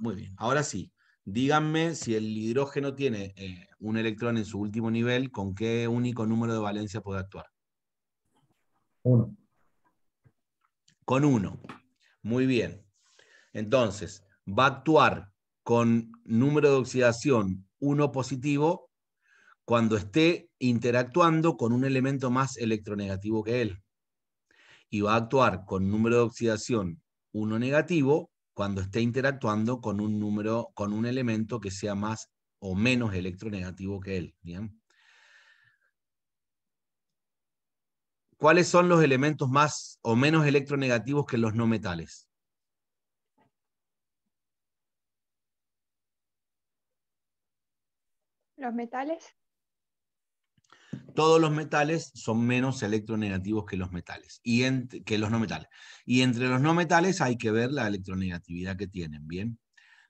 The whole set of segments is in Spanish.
Muy bien, ahora sí, díganme si el hidrógeno tiene eh, un electrón en su último nivel, ¿con qué único número de valencia puede actuar? Uno. Con uno. Muy bien. Entonces, va a actuar con número de oxidación 1 positivo cuando esté interactuando con un elemento más electronegativo que él. Y va a actuar con número de oxidación 1 negativo cuando esté interactuando con un número, con un elemento que sea más o menos electronegativo que él. ¿Cuáles son los elementos más o menos electronegativos que los no metales? Los metales todos los metales son menos electronegativos que los metales y que los no metales. Y entre los no metales hay que ver la electronegatividad que tienen, ¿bien?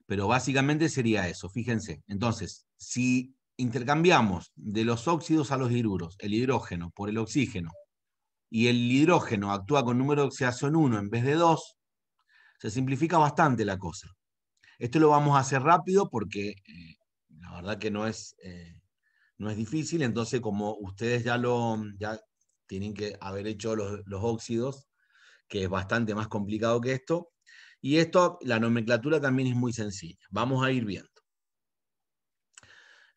Pero básicamente sería eso, fíjense. Entonces, si intercambiamos de los óxidos a los hidruros el hidrógeno por el oxígeno y el hidrógeno actúa con número de oxidación 1 en vez de 2, se simplifica bastante la cosa. Esto lo vamos a hacer rápido porque eh, la verdad que no es... Eh, no es difícil, entonces como ustedes ya lo mm, ya tienen que haber hecho los, los óxidos, que es bastante más complicado que esto, y esto, la nomenclatura también es muy sencilla, vamos a ir viendo.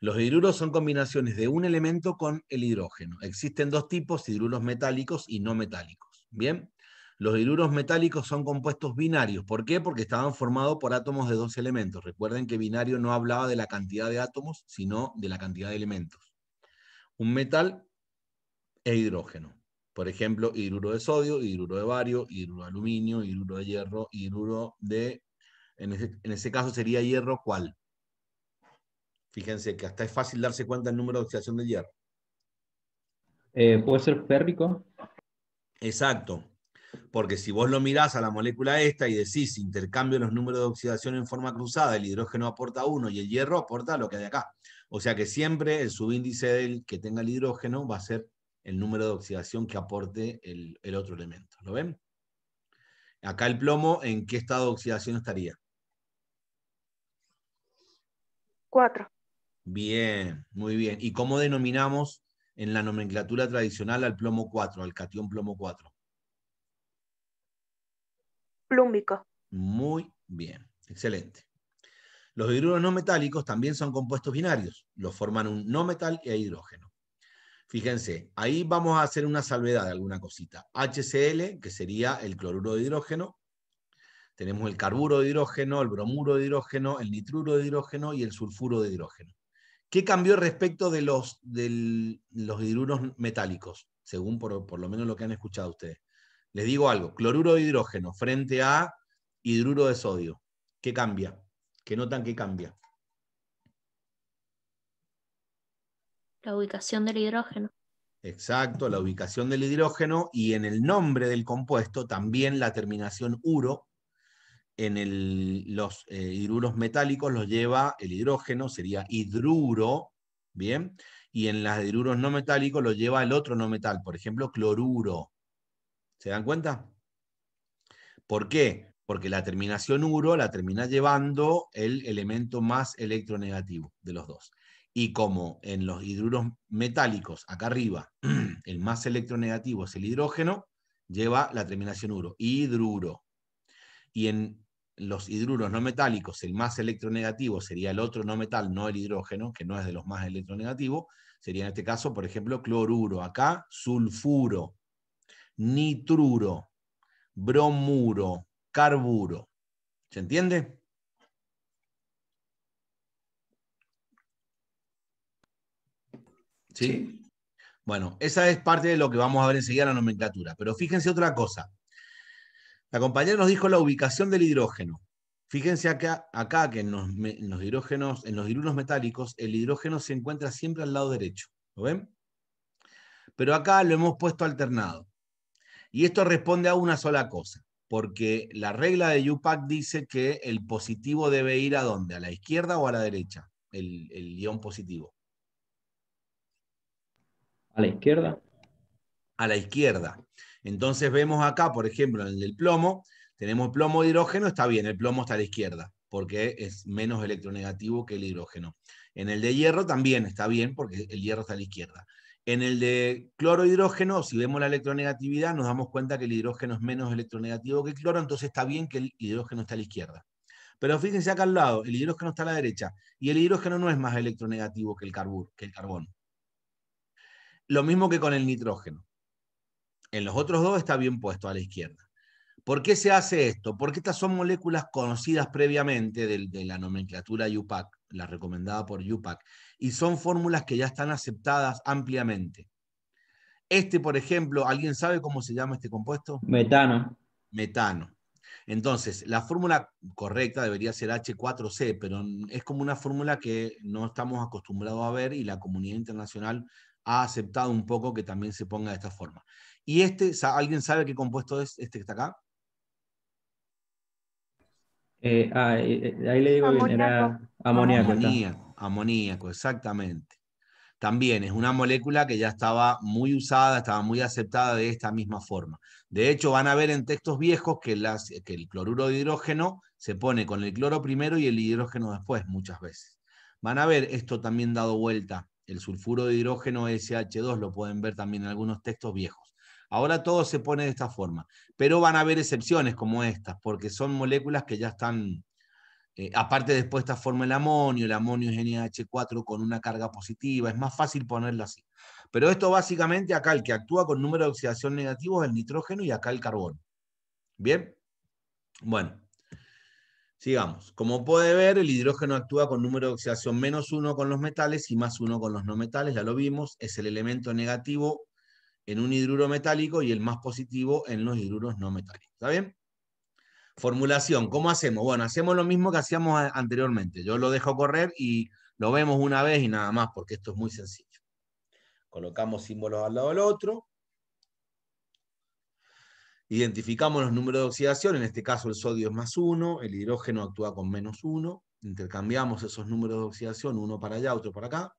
Los hidruros son combinaciones de un elemento con el hidrógeno. Existen dos tipos, hidruros metálicos y no metálicos. Bien, los hidruros metálicos son compuestos binarios. ¿Por qué? Porque estaban formados por átomos de dos elementos. Recuerden que binario no hablaba de la cantidad de átomos, sino de la cantidad de elementos. Un metal e hidrógeno. Por ejemplo, hidruro de sodio, hidruro de bario, hidruro de aluminio, hidruro de hierro, hidruro de... En ese, caso sería hierro cuál. Fíjense que hasta es fácil darse cuenta el número de oxidación del hierro. Eh, ¿Puede ser férrico? Exacto. Porque si vos lo mirás a la molécula esta y decís intercambio los números de oxidación en forma cruzada, el hidrógeno aporta uno y el hierro aporta lo que hay acá. O sea que siempre el subíndice del que tenga el hidrógeno va a ser el número de oxidación que aporte el, otro elemento. ¿Lo ven? Acá el plomo, ¿en qué estado de oxidación estaría? Cuatro. Bien, muy bien. ¿Y cómo denominamos en la nomenclatura tradicional al plomo 4, al catión plomo 4? plúmbico. Muy bien, excelente. Los hidruros no metálicos también son compuestos binarios, los forman un no metal y e hidrógeno. Fíjense, ahí vamos a hacer una salvedad de alguna cosita. HCl, que sería el cloruro de hidrógeno, tenemos el carburo de hidrógeno, el bromuro de hidrógeno, el nitruro de hidrógeno y el sulfuro de hidrógeno. ¿Qué cambió respecto de los, de los hidruros metálicos? Según por lo menos lo que han escuchado ustedes. Les digo algo, cloruro de hidrógeno frente a hidruro de sodio. ¿Qué cambia? ¿Qué notan que cambia? La ubicación del hidrógeno. Exacto, la ubicación del hidrógeno y en el nombre del compuesto también la terminación uro en los eh, hidruros metálicos los lleva el hidrógeno, sería hidruro, ¿bien? Y en los hidruros no metálicos los lleva el otro no metal, por ejemplo, cloruro. ¿Se dan cuenta? ¿Por qué? Porque la terminación uro la termina llevando el elemento más electronegativo de los dos. Y como en los hidruros metálicos, acá arriba, el más electronegativo es el hidrógeno, lleva la terminación uro, hidruro. Y en los hidruros no metálicos, el más electronegativo sería el otro no metal, no el hidrógeno, que no es de los más electronegativos, sería en este caso, por ejemplo, cloruro, acá sulfuro, nitruro, bromuro, carburo. ¿Se entiende? ¿Sí? Bueno, esa es parte de lo que vamos a ver enseguida en la nomenclatura. Pero fíjense otra cosa. La compañera nos dijo la ubicación del hidrógeno. Fíjense acá, acá que en los, hidrógenos, en los hidrógenos metálicos, el hidrógeno se encuentra siempre al lado derecho. ¿Lo ven? Pero acá lo hemos puesto alternado. Y esto responde a una sola cosa, porque la regla de UPAC dice que el positivo debe ir a dónde, a la izquierda o a la derecha, el, guión positivo. A la izquierda. A la izquierda. Entonces vemos acá, por ejemplo, en el del plomo, tenemos plomo de hidrógeno, está bien, el plomo está a la izquierda, porque es menos electronegativo que el hidrógeno. En el de hierro también está bien, porque el hierro está a la izquierda. En el de cloro-hidrógeno, e si vemos la electronegatividad, nos damos cuenta que el hidrógeno es menos electronegativo que el cloro, entonces está bien que el hidrógeno está a la izquierda. Pero fíjense acá al lado, el hidrógeno está a la derecha, y el hidrógeno no es más electronegativo que el, carbón. que el carbono. Lo mismo que con el nitrógeno. En los otros dos está bien puesto a la izquierda. ¿Por qué se hace esto? Porque estas son moléculas conocidas previamente de, de la nomenclatura IUPAC la recomendada por UPAC, y son fórmulas que ya están aceptadas ampliamente. Este, por ejemplo, ¿alguien sabe cómo se llama este compuesto? Metano. Metano. Entonces, la fórmula correcta debería ser H4C, pero es como una fórmula que no estamos acostumbrados a ver y la comunidad internacional ha aceptado un poco que también se ponga de esta forma. ¿Y este, alguien sabe qué compuesto es este que está acá? Eh, ah, eh, eh, ahí le digo que era Amoníaco. Amoníaco, exactamente. También es una molécula que ya estaba muy usada, estaba muy aceptada de esta misma forma. De hecho, van a ver en textos viejos que, que el cloruro de hidrógeno se pone con el cloro primero y el hidrógeno después, muchas veces. Van a ver esto también dado vuelta. El sulfuro de hidrógeno SH2 lo pueden ver también en algunos textos viejos. Ahora todo se pone de esta forma, pero van a haber excepciones como estas, porque son moléculas que ya están eh, aparte después esta forma el amonio, el amonio es NH4 con una carga positiva, es más fácil ponerlo así. Pero esto básicamente acá el que actúa con número de oxidación negativo es el nitrógeno y acá el carbono. ¿Bien? Bueno, sigamos. Como puede ver, el hidrógeno actúa con número de oxidación menos uno con los metales y más uno con los no metales, ya lo vimos, es el elemento negativo en un hidruro metálico y el más positivo en los hidruros no metálicos. ¿Está bien? Formulación, ¿cómo hacemos? Bueno, hacemos lo mismo que hacíamos anteriormente. Yo lo dejo correr y lo vemos una vez y nada más, porque esto es muy sencillo. Colocamos símbolos al lado del otro. Identificamos los números de oxidación, en este caso el sodio es más uno. el hidrógeno actúa con menos uno. Intercambiamos esos números de oxidación, uno para allá, otro para acá.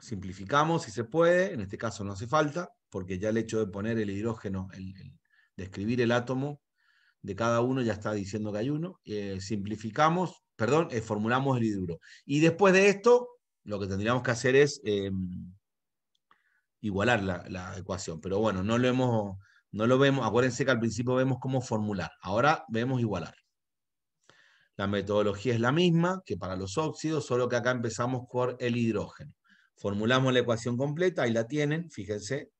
Simplificamos si se puede, en este caso no hace falta, porque ya el hecho de poner el hidrógeno, el, describir el átomo de cada uno, ya está diciendo que hay uno, eh, simplificamos, perdón, eh, formulamos el hidrógeno. Y después de esto, lo que tendríamos que hacer es em, igualar la, ecuación, pero bueno, no lo no lo vemos, acuérdense que al principio vemos cómo formular, ahora vemos igualar. La metodología es la misma que para los óxidos, solo que acá empezamos por el hidrógeno. Formulamos la ecuación completa, ahí la tienen, fíjense,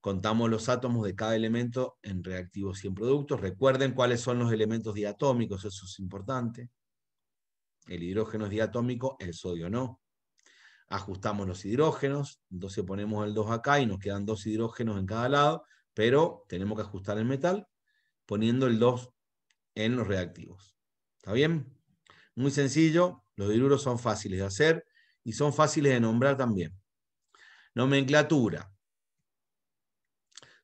Contamos los átomos de cada elemento en reactivos y en productos. Recuerden cuáles son los elementos diatómicos, eso es importante. El hidrógeno es diatómico, el sodio no. Ajustamos los hidrógenos, entonces ponemos el 2 acá y nos quedan dos hidrógenos en cada lado, pero tenemos que ajustar el metal poniendo el 2 en los reactivos. ¿Está bien? Muy sencillo, los hidrógenos son fáciles de hacer y son fáciles de nombrar también. Nomenclatura.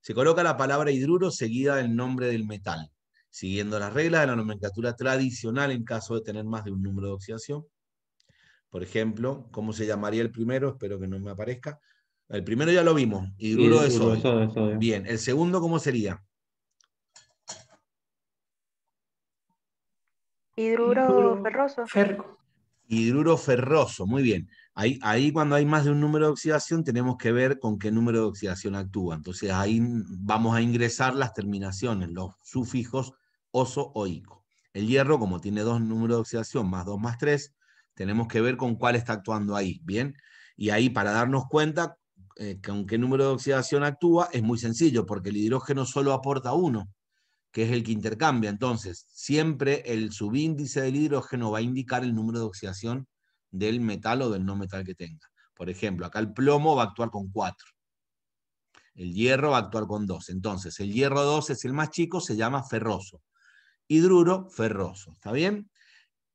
Se coloca la palabra hidruro seguida del nombre del metal, siguiendo las reglas de la nomenclatura tradicional en caso de tener más de un número de oxidación. Por ejemplo, ¿cómo se llamaría el primero? Espero que no me aparezca. El primero ya lo vimos, hidruro de sodio. Bien, el segundo, ¿cómo sería? Hidruro ferroso. hidruro ferroso, muy bien. Ahí, cuando hay más de un número de oxidación tenemos que ver con qué número de oxidación actúa. Entonces ahí vamos a ingresar las terminaciones, los sufijos oso o ico. El hierro, como tiene dos números de oxidación, más dos más tres, tenemos que ver con cuál está actuando ahí, ¿bien? Y ahí para darnos cuenta eh, con qué número de oxidación actúa es muy sencillo, porque el hidrógeno solo aporta uno, que es el que intercambia. Entonces, siempre el subíndice del hidrógeno va a indicar el número de oxidación del metal o del no metal que tenga. Por ejemplo, acá el plomo va a actuar con 4. El hierro va a actuar con 2. Entonces, el hierro 2 es el más chico, se llama ferroso. Hidruro, ferroso. ¿Está bien?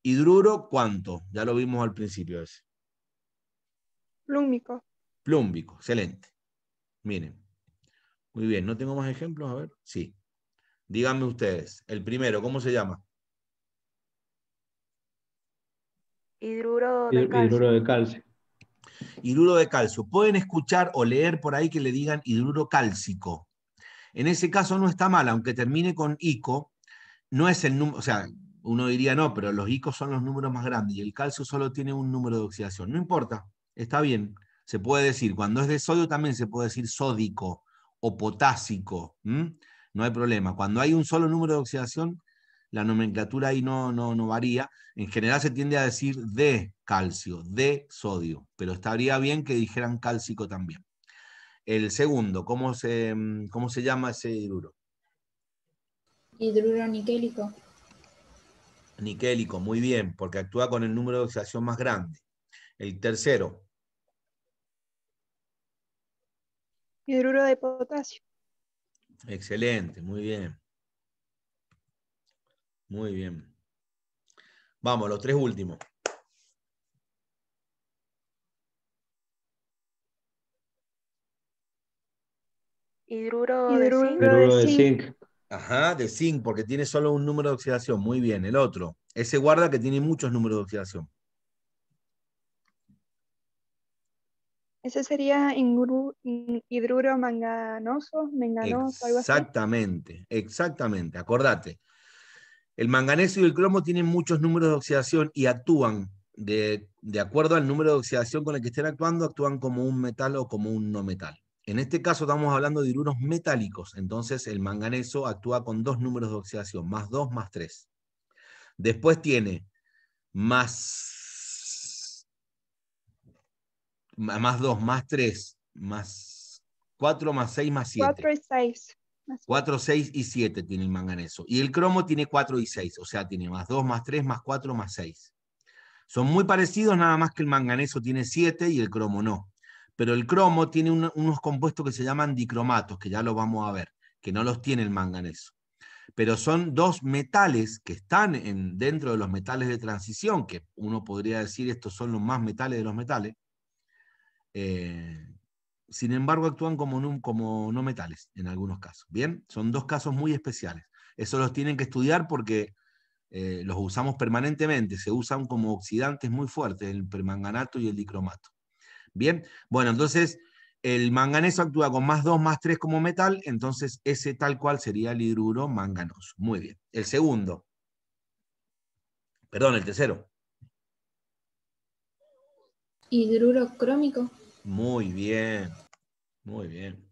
Hidruro, ¿cuánto? Ya lo vimos al principio ese. Plúmbico. Plúmbico, excelente. Miren. Muy bien, ¿no tengo más ejemplos? A ver. Sí. Díganme ustedes. El primero, ¿cómo se llama? Hidruro de calcio. Hidruro de calcio. de calcio. Pueden escuchar o leer por ahí que le digan hidruro cálcico. En ese caso no está mal, aunque termine con ico, no es el número, o sea, uno diría no, pero los icos son los números más grandes y el calcio solo tiene un número de oxidación. No importa, está bien. Se puede decir, cuando es de sodio también se puede decir sódico o potásico. No hay problema. Cuando hay un solo número de oxidación, la nomenclatura ahí no, no, no varía. En general se tiende a decir de calcio, de sodio, pero estaría bien que dijeran cálcico también. El segundo, ¿cómo se, mm, cómo se llama ese hidruro? Hidruro niquélico. Niquélico, muy bien, porque actúa con el número de oxidación más grande. El tercero. Hidruro de potasio. Excelente, muy bien. Muy bien. Vamos, los tres últimos. Hidruro, de, zinc. Ajá, de zinc, porque tiene solo un número de oxidación. Muy bien, el otro. Ese guarda que tiene muchos números de oxidación. Ese sería hidruro, manganoso, Exactamente, exactamente. Acordate, el manganeso y el cromo tienen muchos números de oxidación y actúan de, acuerdo al número de oxidación con el que estén actuando, actúan como un metal o como un no metal. En este caso estamos hablando de iruros metálicos, entonces el manganeso actúa con dos números de oxidación, más dos, más tres. Después tiene más, más dos, más tres, más cuatro, más seis, más siete. Cuatro y seis. 4, 6 y 7 tiene el manganeso. Y el cromo tiene 4 y 6, o sea, tiene más 2, más 3, más 4, más 6. Son muy parecidos, nada más que el manganeso tiene 7 y el cromo no. Pero el cromo tiene unos compuestos que se llaman dicromatos, que ya lo vamos a ver, que no los tiene el manganeso. Pero son dos metales que están en, dentro de los metales de transición, que uno podría decir estos son los más metales de los metales, eh, sin embargo actúan como no, metales en algunos casos. Bien, son dos casos muy especiales. Eso los tienen que estudiar porque eh, los usamos permanentemente, se usan como oxidantes muy fuertes, el permanganato y el dicromato. Bien, bueno, entonces el manganeso actúa con más 2, más 3 como metal, entonces ese tal cual sería el hidruro manganoso. Muy bien. El segundo. Perdón, el tercero. Hidruro crómico. Muy bien, muy bien.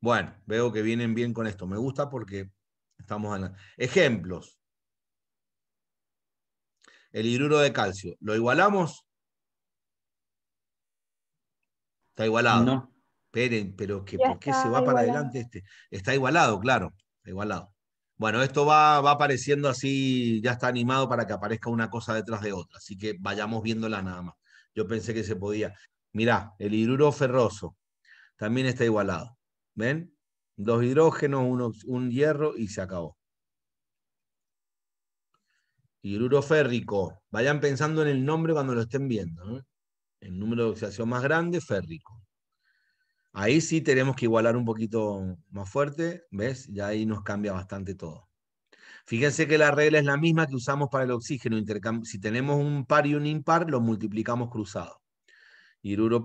Bueno, veo que vienen bien con esto. Me gusta porque estamos hablando. Ejemplos. El hidruro de calcio. ¿Lo igualamos? Está igualado. No. Esperen, pero ¿por qué se va para adelante este? Está igualado, claro. Está igualado. Bueno, esto va, va apareciendo así, ya está animado para que aparezca una cosa detrás de otra. Así que vayamos viéndola nada más. Yo pensé que se podía. Mirá, el hidruro ferroso también está igualado. ¿Ven? Dos hidrógenos, un hierro y se acabó. Hidruro férrico. Vayan pensando en el nombre cuando lo estén viendo. El número de oxidación más grande, férrico. Ahí sí tenemos que igualar un poquito más fuerte. ¿Ves? Ya ahí nos cambia bastante todo. Fíjense que la regla es la misma que usamos para el oxígeno. Si tenemos un par y un impar, lo multiplicamos cruzado. Hiruro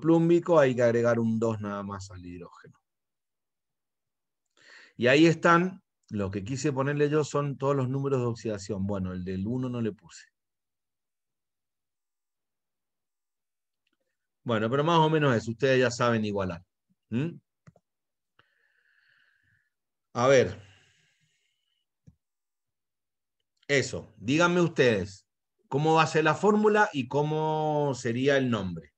hay que agregar un 2 nada más al hidrógeno. Y ahí están, lo que quise ponerle yo son todos los números de oxidación. Bueno, el del 1 no le puse. Bueno, pero más o menos eso, ustedes ya saben igualar. A ver. Eso, díganme ustedes, ¿cómo va a ser la fórmula y cómo sería el nombre?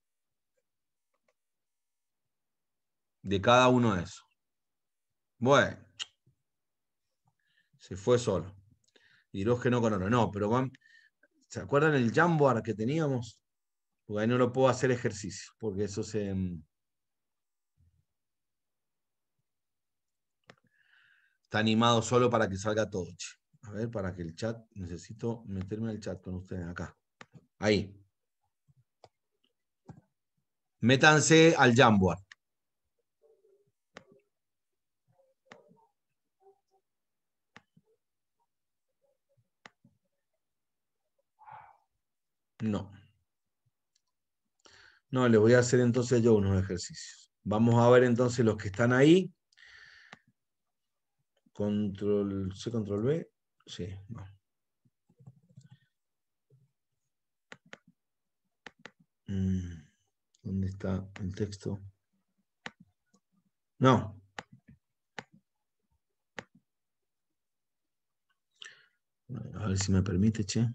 de cada uno de esos. Bueno, se fue solo. Hidrógeno con oro. No, pero van, ¿se acuerdan el jamboard que teníamos? Porque ahí no lo puedo hacer ejercicio, porque eso se... Mm. Está animado solo para que salga todo. A ver, para que el chat, necesito meterme al chat con ustedes acá. Ahí. Métanse al Jamboard. No. No, le voy a hacer entonces yo unos ejercicios. Vamos a ver entonces los que están ahí. Control C, control B. Sí, no. Mm, ¿Dónde está el texto? No. A ver si me permite, che.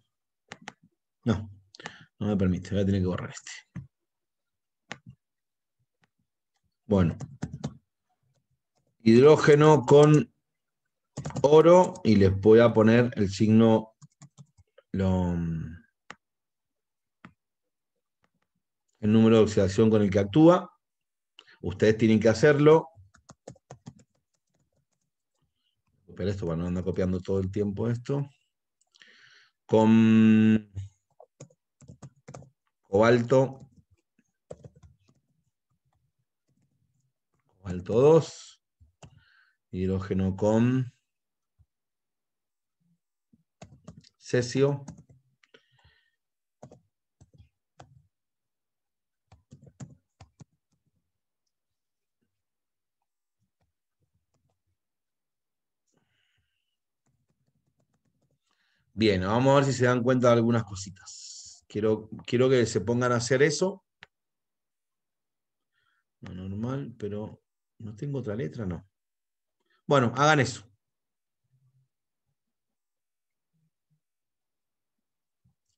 No. No me permite, voy a tener que borrar este. Bueno. Hidrógeno con oro y les voy a poner el signo... el número de oxidación con el que actúa. Ustedes tienen que hacerlo. Pero esto, bueno, anda copiando todo el tiempo esto. Con Cobalto. Cobalto 2. Hidrógeno con cesio. Bien, vamos a ver si se dan cuenta de algunas cositas. Quiero, que se pongan a hacer eso. No normal, pero no tengo otra letra, no. Bueno, hagan eso.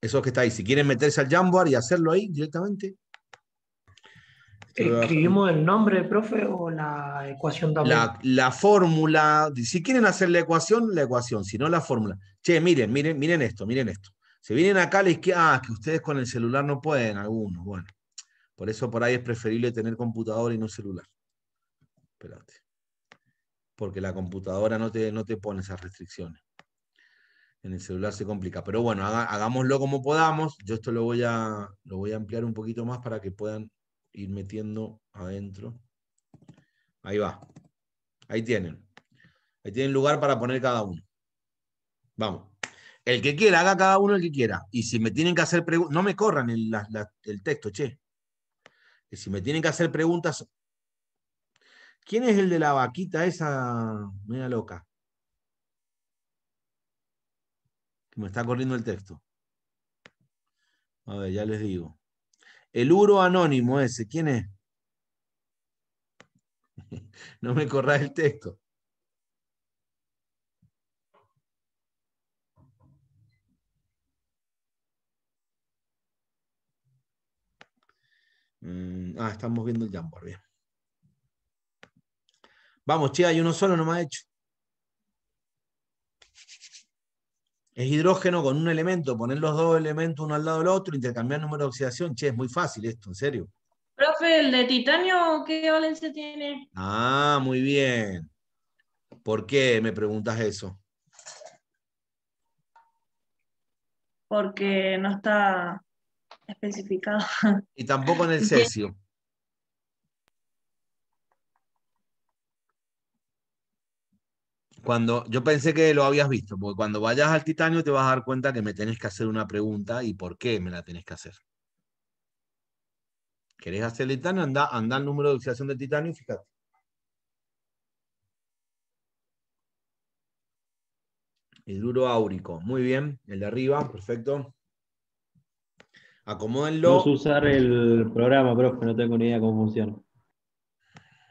Eso que está ahí. Si quieren meterse al Jamboard y hacerlo ahí directamente. ¿Escribimos el nombre, profe, o la ecuación también? La, la fórmula. Si quieren hacer la ecuación, la ecuación. Si no, la fórmula. Che, miren, miren, miren esto, miren esto. Se vienen acá a la izquierda, ah, que ustedes con el celular no pueden, algunos, bueno. Por eso por ahí es preferible tener computadora y no celular. Espérate. Porque la computadora no te, no te pone esas restricciones. En el celular se complica. Pero bueno, hagámoslo como podamos. Yo esto lo voy, a, lo voy a ampliar un poquito más para que puedan ir metiendo adentro. Ahí va. Ahí tienen. Ahí tienen lugar para poner cada uno. Vamos. El que quiera, haga cada uno el que quiera. Y si me tienen que hacer preguntas, no me corran el, texto, che. y si me tienen que hacer preguntas, ¿quién es el de la vaquita esa media loca? Que me está corriendo el texto. A ver, ya les digo. El Uro Anónimo ese, ¿quién es? no me corra el texto. Mm, ah, estamos viendo el Jamboard, bien. Vamos, che, hay uno solo no me ha hecho. Es hidrógeno con un elemento, poner los dos elementos uno al lado del otro, intercambiar número de oxidación. Che, es muy fácil esto, en serio. Profe, ¿el de titanio qué valencia tiene? Ah, muy bien. ¿Por qué me preguntas eso? Porque no está especificado. Y tampoco en el cesio. Cuando yo pensé que lo habías visto, porque cuando vayas al titanio te vas a dar cuenta que me tenés que hacer una pregunta y por qué me la tenés que hacer. ¿Querés hacer el titanio? Anda, anda número de oxidación del titanio y fíjate. Hidruro áurico. Muy bien, el de arriba, perfecto acomódenlo. No sé usar el programa, profe, no tengo ni idea cómo funciona.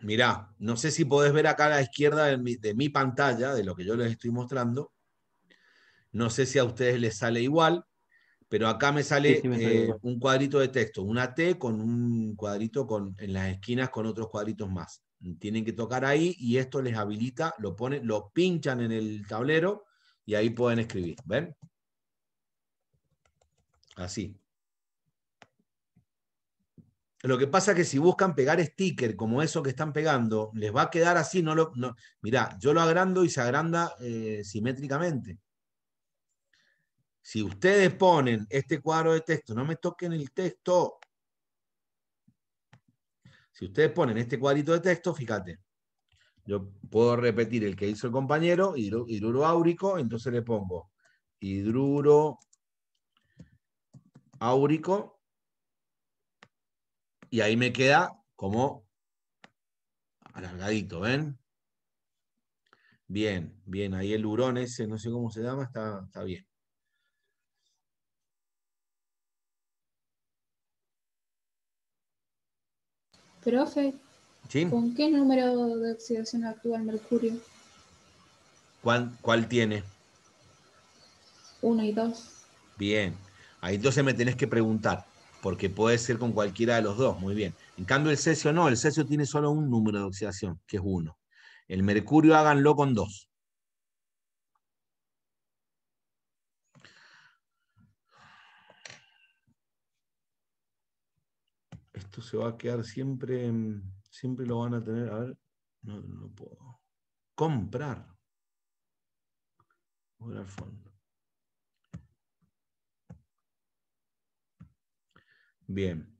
Mirá, no sé si podés ver acá a la izquierda de mi, pantalla, de lo que yo les estoy mostrando. No sé si a ustedes les sale igual, pero acá me sale, eh, un cuadrito de texto, una T con un cuadrito en las esquinas con otros cuadritos más. Tienen que tocar ahí y esto les habilita, lo, ponen, lo pinchan en el tablero y ahí pueden escribir. ¿Ven? Así. Lo que pasa es que si buscan pegar sticker como eso que están pegando, les va a quedar así. No lo, no. Mirá, yo lo agrando y se agranda eh, simétricamente. Si ustedes ponen este cuadro de texto, no me toquen el texto. Si ustedes ponen este cuadrito de texto, fíjate, yo puedo repetir el que hizo el compañero, hidruro áurico, entonces le pongo hidruro áurico y ahí me queda como alargadito, ¿ven? Bien, bien, ahí el hurón ese, no sé cómo se llama, está, está bien. Profe, ¿con qué número de oxidación actúa el mercurio? ¿Cuál, cuál tiene? Uno y dos. Bien, ahí entonces me tenés que preguntar, porque puede ser con cualquiera de los dos, muy bien. En cambio, el cesio no, el cesio tiene solo un número de oxidación, que es uno. El mercurio háganlo con dos. Esto se va a quedar siempre, mm, siempre lo van a tener, a ver, no, no puedo. Comprar. Voy al fondo. Bien.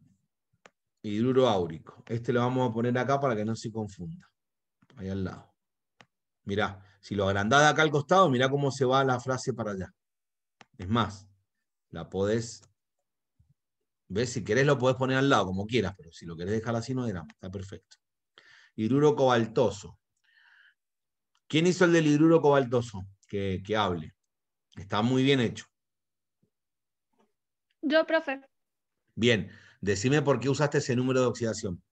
Hidruro áurico. Este lo vamos a poner acá para que no se confunda. Ahí al lado. Mirá, si lo agrandás de acá al costado, mirá cómo se va la frase para allá. Es más, la podés... ¿Ves? Si querés lo podés poner al lado, como quieras, pero si lo querés dejar así no era. Está perfecto. Hidruro cobaltoso. ¿Quién hizo el del hidruro cobaltoso? Que, que hable. Está muy bien hecho. Yo, profe. Bien, decime por qué usaste ese número de oxidación.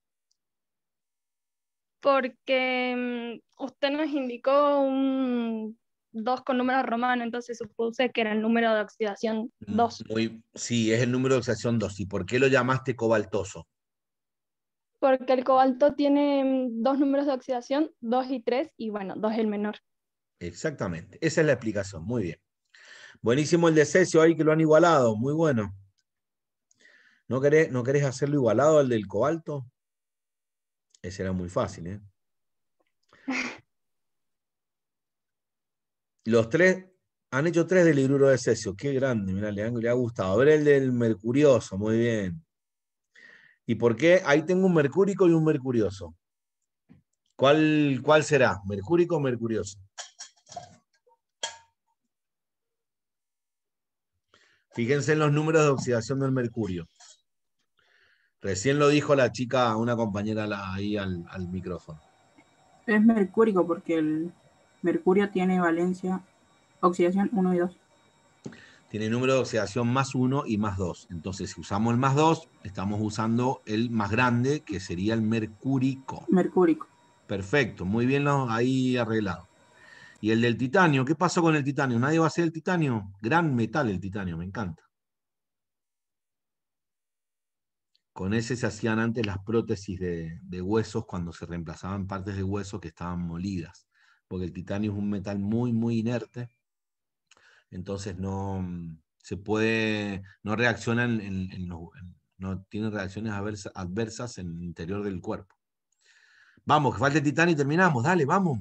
Porque mm, usted nos indicó un 2 con número romano, entonces supuse que era el número de oxidación 2. Mm, sí, es el número de oxidación 2. ¿Y por qué lo llamaste cobaltoso? Porque el cobalto tiene mm, dos números de oxidación, 2 y 3, y bueno, 2 es el menor. Exactamente, esa es la explicación, muy bien. Buenísimo el de Cesio ahí que lo han igualado, muy bueno. ¿No querés, ¿No hacerlo igualado al del cobalto? Ese era muy fácil, ¿eh? Los tres han hecho tres del hidruro de cesio. Qué grande, mirá, le, ha gustado. A ver el del mercurioso, muy bien. ¿Y por qué? Ahí tengo un mercúrico y un mercurioso. ¿Cuál, cuál será? ¿Mercúrico o mercurioso? Fíjense en los números de oxidación del mercurio. Recién lo dijo la chica, una compañera ahí al, micrófono. Es mercúrico porque el mercurio tiene valencia, oxidación 1 y 2. Tiene número de oxidación más 1 y más 2. Entonces, si usamos el más 2, estamos usando el más grande, que sería el mercúrico. Mercúrico. Perfecto, muy bien lo, ahí arreglado. Y el del titanio, ¿qué pasó con el titanio? ¿Nadie va a hacer el titanio? Gran metal el titanio, me encanta. Con ese se hacían antes las prótesis de, huesos cuando se reemplazaban partes de hueso que estaban molidas, porque el titanio es un metal muy, muy inerte, entonces no se puede, no reaccionan en, no tienen reacciones adversas en el interior del cuerpo. Vamos, que falta el titanio y terminamos, dale, vamos.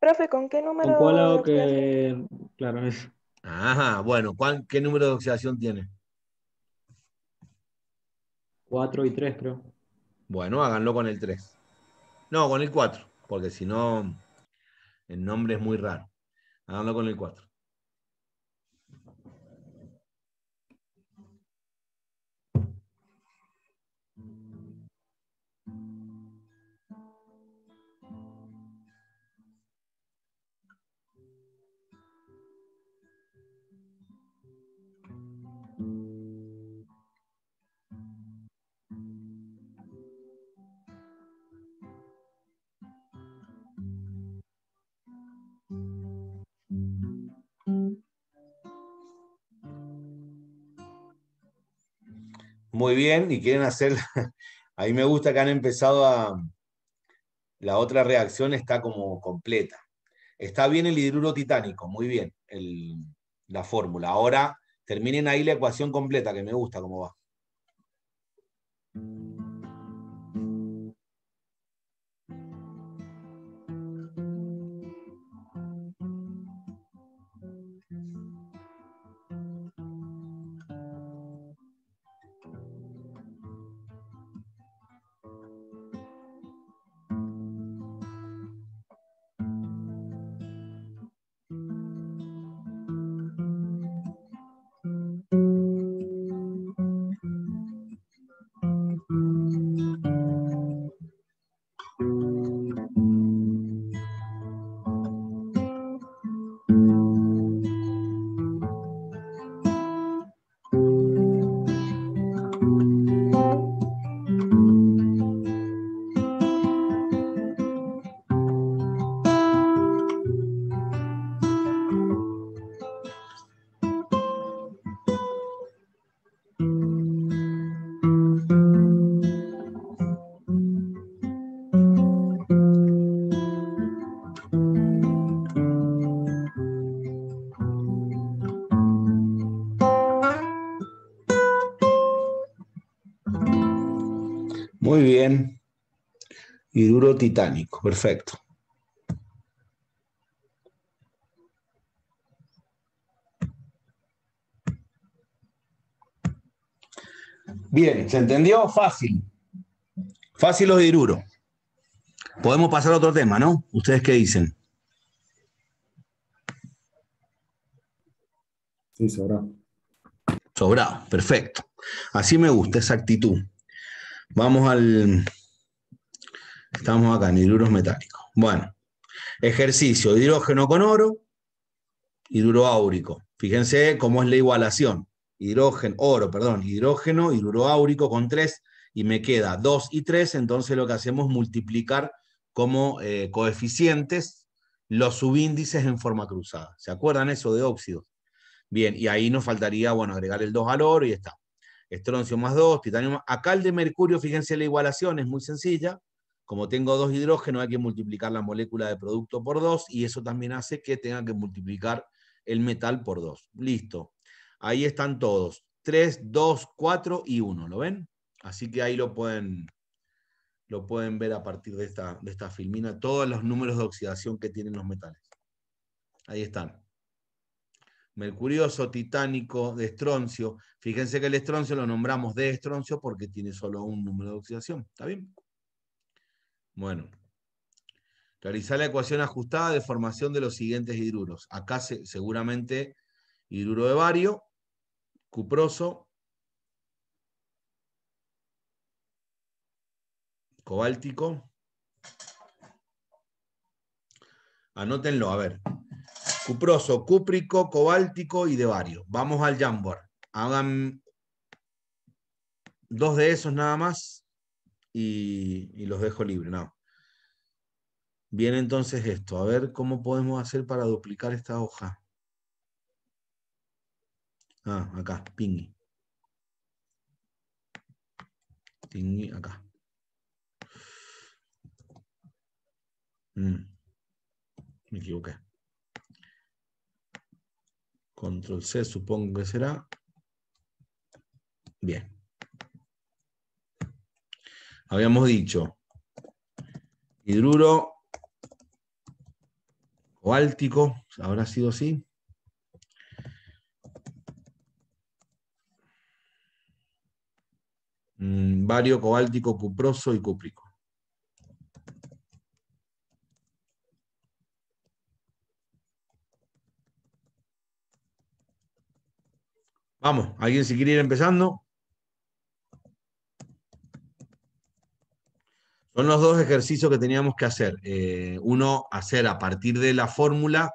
Profe, ¿con qué número? ¿Con que... Claro. Ajá, bueno, ¿qué número de oxidación tiene? 4 y 3, creo. Bueno, háganlo con el 3. No, con el 4, porque si no, el nombre es muy raro. Háganlo con el 4. muy bien y quieren hacer... A mí me gusta que han empezado a... La otra reacción está como completa. Está bien el hidruro titánico, muy bien la fórmula. Ahora terminen ahí la ecuación completa, que me gusta cómo va. bien. Hiduro titánico, perfecto. Bien, ¿se entendió? Fácil. Fácil los de Podemos pasar a otro tema, ¿no? ¿Ustedes qué dicen? Sí, sobrado. Sobrado, perfecto. Así me gusta esa actitud. Vamos al... Estamos acá, en hidruros metálicos. Bueno, ejercicio, hidrógeno con oro, hidruro áurico. Fíjense cómo es la igualación. Hidrógeno, oro, perdón, hidrógeno, hidruro áurico con 3 y me queda 2 y 3, entonces lo que hacemos es multiplicar como eh, coeficientes los subíndices en forma cruzada. ¿Se acuerdan eso de óxidos? Bien, y ahí nos faltaría, bueno, agregar el 2 al oro y está estroncio más 2, titanio más... Acá el de mercurio, fíjense, la igualación es muy sencilla. Como tengo dos hidrógenos, hay que multiplicar la molécula de producto por 2 y eso también hace que tenga que multiplicar el metal por 2. Listo. Ahí están todos. 3, 2, 4 y 1. ¿Lo ven? Así que ahí lo pueden, lo pueden ver a partir de esta, de esta filmina, todos los números de oxidación que tienen los metales. Ahí están mercurioso, titánico, de estroncio. Fíjense que el estroncio lo nombramos de estroncio porque tiene solo un número de oxidación. ¿Está bien? Bueno. Realizar la ecuación ajustada de formación de los siguientes hidruros. Acá seguramente hidruro de bario, cuproso, cobáltico. Anótenlo, a ver cuproso, cúprico, cobáltico y de vario. Vamos al Jamboard. Hagan dos de esos nada más y, los dejo libre. No. Bien, entonces esto. A ver cómo podemos hacer para duplicar esta hoja. Ah, acá, pingui. Pingui, acá. Mm. Me equivoqué. Control C supongo que será. Bien. Habíamos dicho hidruro coáltico, habrá sido así. Vario mm, cobáltico cuproso y cúprico. Vamos, ¿alguien si quiere ir empezando? Son los dos ejercicios que teníamos que hacer. Eh, uno, hacer a partir de la fórmula,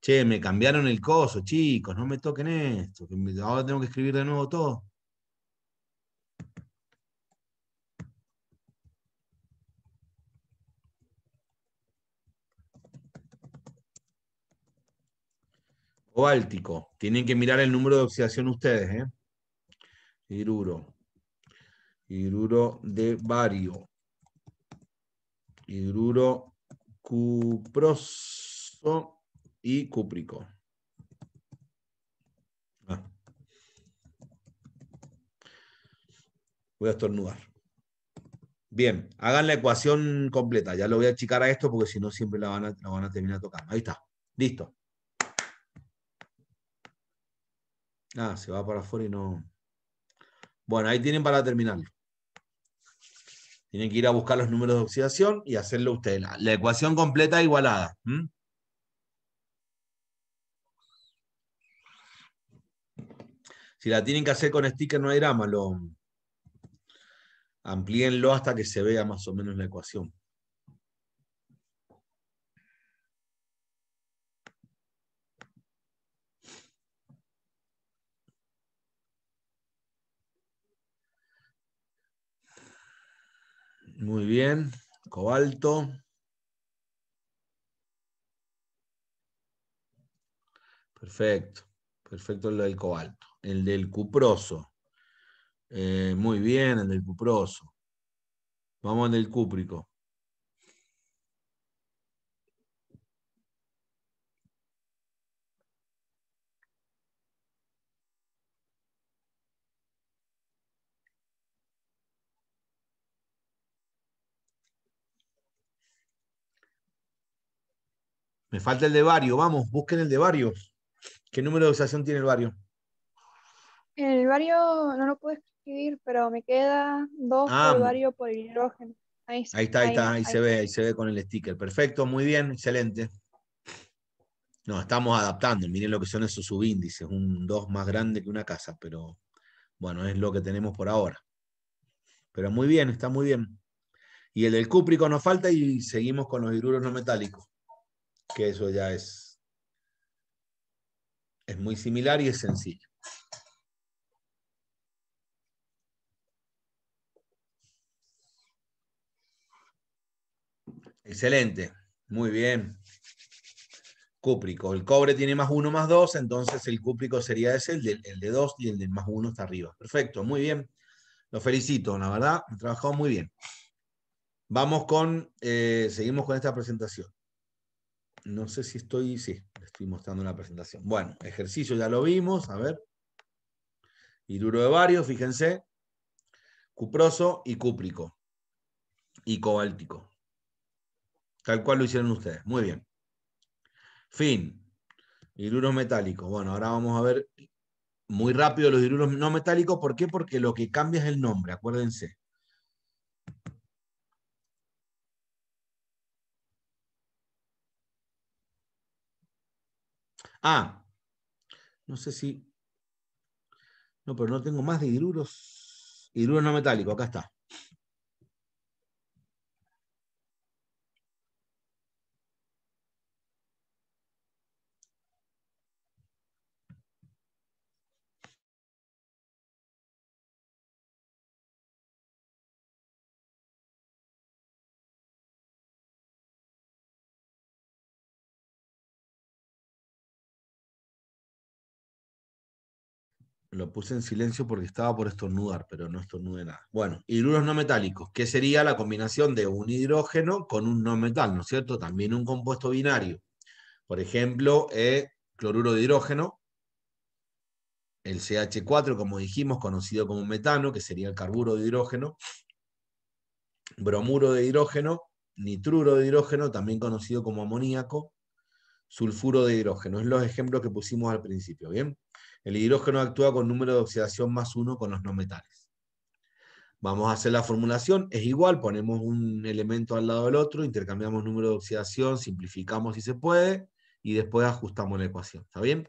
che, me cambiaron el coso, chicos, no me toquen esto, que ahora tengo que escribir de nuevo todo. o Tienen que mirar el número de oxidación ustedes. ¿eh? Hidruro de bario. Hidruro cuproso y cúprico. Ah. Voy a estornudar. Bien, hagan la ecuación completa. Ya lo voy a achicar a esto porque si no siempre la van la van a terminar tocando. Ahí está. Listo. Ah, se va para afuera y no. Bueno, ahí tienen para terminarlo. Tienen que ir a buscar los números de oxidación y hacerlo ustedes. La, ecuación completa igualada. Si la tienen que hacer con sticker, no hay drama. Lo... Amplíenlo hasta que se vea más o menos la ecuación. Muy bien. Cobalto. Perfecto. Perfecto el del cobalto. El del cuproso. Eh, muy bien, el del cuproso. Vamos al del cúprico. Me falta el de Barrio. Vamos, busquen el de Barrio. ¿Qué número de usación tiene el Barrio? El Barrio no lo puedo escribir, pero me queda 2 ah, por Barrio por hidrógeno. Ahí, está, ahí, está, ahí, se ve, ahí se ve con el sticker. Perfecto, muy bien, excelente. Nos estamos adaptando, miren lo que son esos subíndices, un 2 más grande que una casa, pero bueno, es lo que tenemos por ahora. Pero muy bien, está muy bien. Y el del cúprico nos falta y seguimos con los hidruros no metálicos que eso ya es, es muy similar y es sencillo. Excelente, muy bien. Cúprico, el cobre tiene más uno, más dos. entonces el cúprico sería ese, el de, el y el de más uno está arriba. Perfecto, muy bien. Lo felicito, la verdad, han trabajado muy bien. Vamos con, eh, seguimos con esta presentación no sé si estoy, sí, estoy mostrando una presentación. Bueno, ejercicio ya lo vimos, a ver. Hiduro de varios, fíjense. Cuproso y cúprico. Y cobáltico. Tal cual lo hicieron ustedes. Muy bien. Fin. Hiduros metálicos. Bueno, ahora vamos a ver muy rápido los iruros no metálicos. ¿Por qué? Porque lo que cambia es el nombre, acuérdense. Ah, no sé si. No, pero no tengo más de hidruros. hidruros no metálico, acá está. lo puse en silencio porque estaba por estornudar, pero no estornude nada. Bueno, hidruros no metálicos, que sería la combinación de un hidrógeno con un no metal, ¿no es cierto? También un compuesto binario. Por ejemplo, eh, cloruro de hidrógeno, el CH4, como dijimos, conocido como metano, que sería el carburo de hidrógeno, bromuro de hidrógeno, nitruro de hidrógeno, también conocido como amoníaco, sulfuro de hidrógeno. Es los ejemplos que pusimos al principio, ¿bien? El hidrógeno actúa con número de oxidación más uno con los no metales. Vamos a hacer la formulación, es igual, ponemos un elemento al lado del otro, intercambiamos número de oxidación, simplificamos si se puede, y después ajustamos la ecuación. ¿Está bien?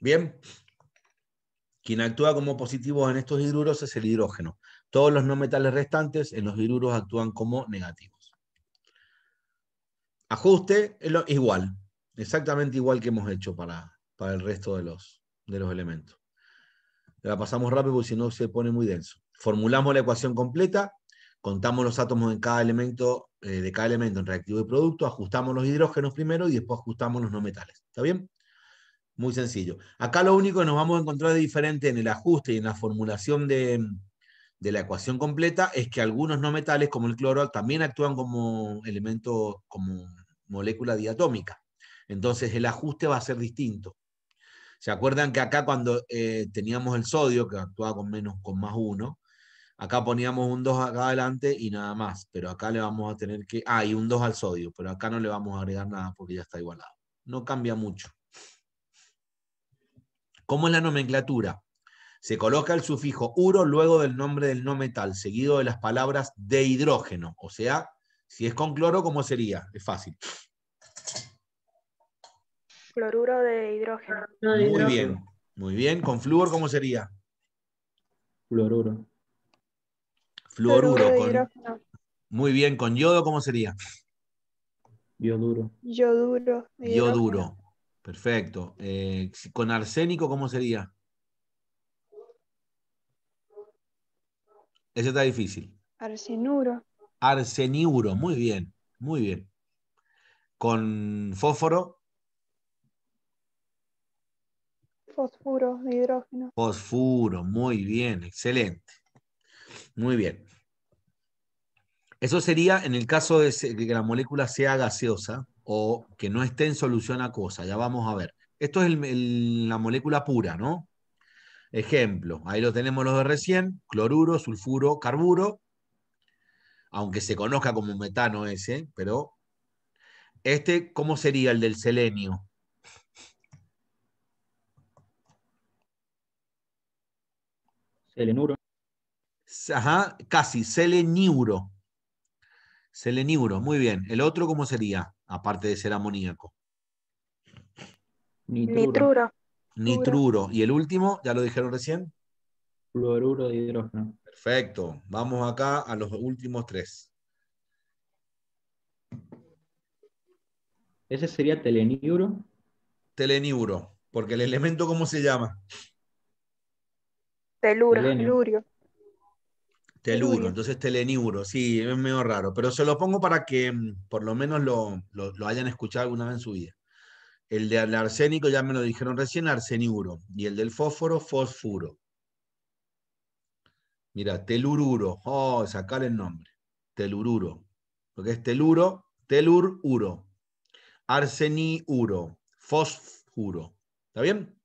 Bien, quien actúa como positivo en estos hidruros es el hidrógeno. Todos los no metales restantes en los hidruros actúan como negativos. Ajuste igual, exactamente igual que hemos hecho para, el resto de los, de los elementos. La pasamos rápido porque si no se pone muy denso. Formulamos la ecuación completa, contamos los átomos en cada elemento, eh, de cada elemento en reactivo y producto, ajustamos los hidrógenos primero y después ajustamos los no metales. ¿Está bien? Muy sencillo. Acá lo único que nos vamos a encontrar de diferente en el ajuste y en la formulación de, la ecuación completa es que algunos no metales, como el cloro, también actúan como elemento, como molécula diatómica. Entonces el ajuste va a ser distinto. ¿Se acuerdan que acá cuando eh, teníamos el sodio, que actuaba con menos, con más uno, acá poníamos un 2 acá adelante y nada más, pero acá le vamos a tener que, ah, y un 2 al sodio, pero acá no le vamos a agregar nada porque ya está igualado. No cambia mucho. ¿Cómo es la nomenclatura, se coloca el sufijo uro luego del nombre del no metal, seguido de las palabras de hidrógeno. O sea, si es con cloro, ¿cómo sería? Es fácil. Cloruro de hidrógeno. Muy bien, muy bien. ¿Con flúor cómo sería? Fluoruro. Fluoruro. Con... Muy bien, ¿con yodo cómo sería? Yoduro. Yoduro. Yoduro. Perfecto. Eh, ¿Con arsénico cómo sería? Ese está difícil. Arsenuro. Arseniuro, muy bien, muy bien. ¿Con fósforo? Fósforo hidrógeno. Fósforo. muy bien, excelente. Muy bien. Eso sería en el caso de que la molécula sea gaseosa, o que no esté en solución cosa Ya vamos a ver. Esto es la molécula pura, ¿no? Ejemplo, ahí lo tenemos los de recién, cloruro, sulfuro, carburo, aunque se conozca como metano ese, pero este, ¿cómo sería el del selenio? Selenuro. Ajá, casi, seleniuro. Seleniuro, muy bien. ¿El otro cómo sería? aparte de ser amoníaco? Nitruro. Nitruro. Y el último, ya lo dijeron recién. Fluoruro de hidrógeno. Perfecto. Vamos acá a los últimos tres. ¿Ese sería teleniuro? Teleniuro, porque el elemento, ¿cómo se llama? Teluro, telurio. Teluro, entonces teleniuro, sí, es medio raro, pero se lo pongo para que mm, por lo menos lo, hayan escuchado alguna vez en su vida. El del de arsénico, ya me lo dijeron recién, arseniuro, y el del fósforo, fosfuro. Mira, telururo, oh, sacar el nombre, telururo, lo que es teluro, telururo, arseniuro, fosfuro, ¿está bien?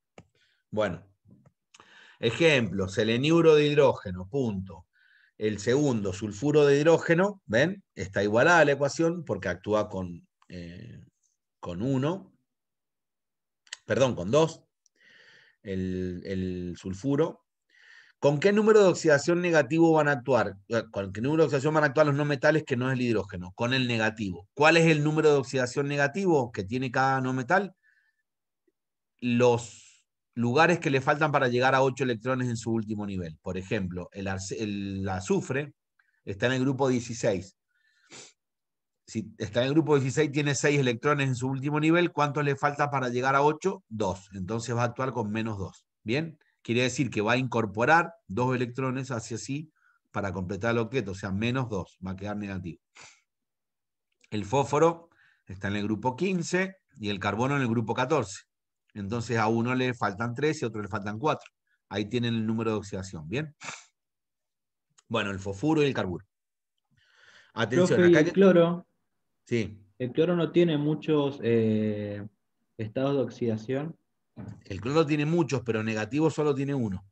Bueno, ejemplo, seleniuro de hidrógeno, punto. El segundo, sulfuro de hidrógeno, ¿ven? Está igualada la ecuación porque actúa con, eh, con 1, perdón, con 2, el, el, sulfuro. ¿Con qué número de oxidación negativo van a actuar? Eh, ¿Con qué número de oxidación van a actuar los no metales que no es el hidrógeno? Con el negativo. ¿Cuál es el número de oxidación negativo que tiene cada no metal? Los lugares que le faltan para llegar a 8 electrones en su último nivel. Por ejemplo, el, azufre está en el grupo 16. Si está en el grupo 16, tiene 6 electrones en su último nivel. ¿cuánto le falta para llegar a 8? 2. Entonces va a actuar con menos 2. ¿Bien? Quiere decir que va a incorporar 2 electrones hacia sí para completar el objeto, o sea, menos 2. Va a quedar negativo. El fósforo está en el grupo 15 y el carbono en el grupo 14. Entonces a uno le faltan tres y a otro le faltan cuatro. Ahí tienen el número de oxidación, ¿bien? Bueno, el fosfuro y el carburo. Atención, el cloro. Sí. El cloro no tiene muchos eh, estados de oxidación. El cloro tiene muchos, pero negativo solo tiene uno.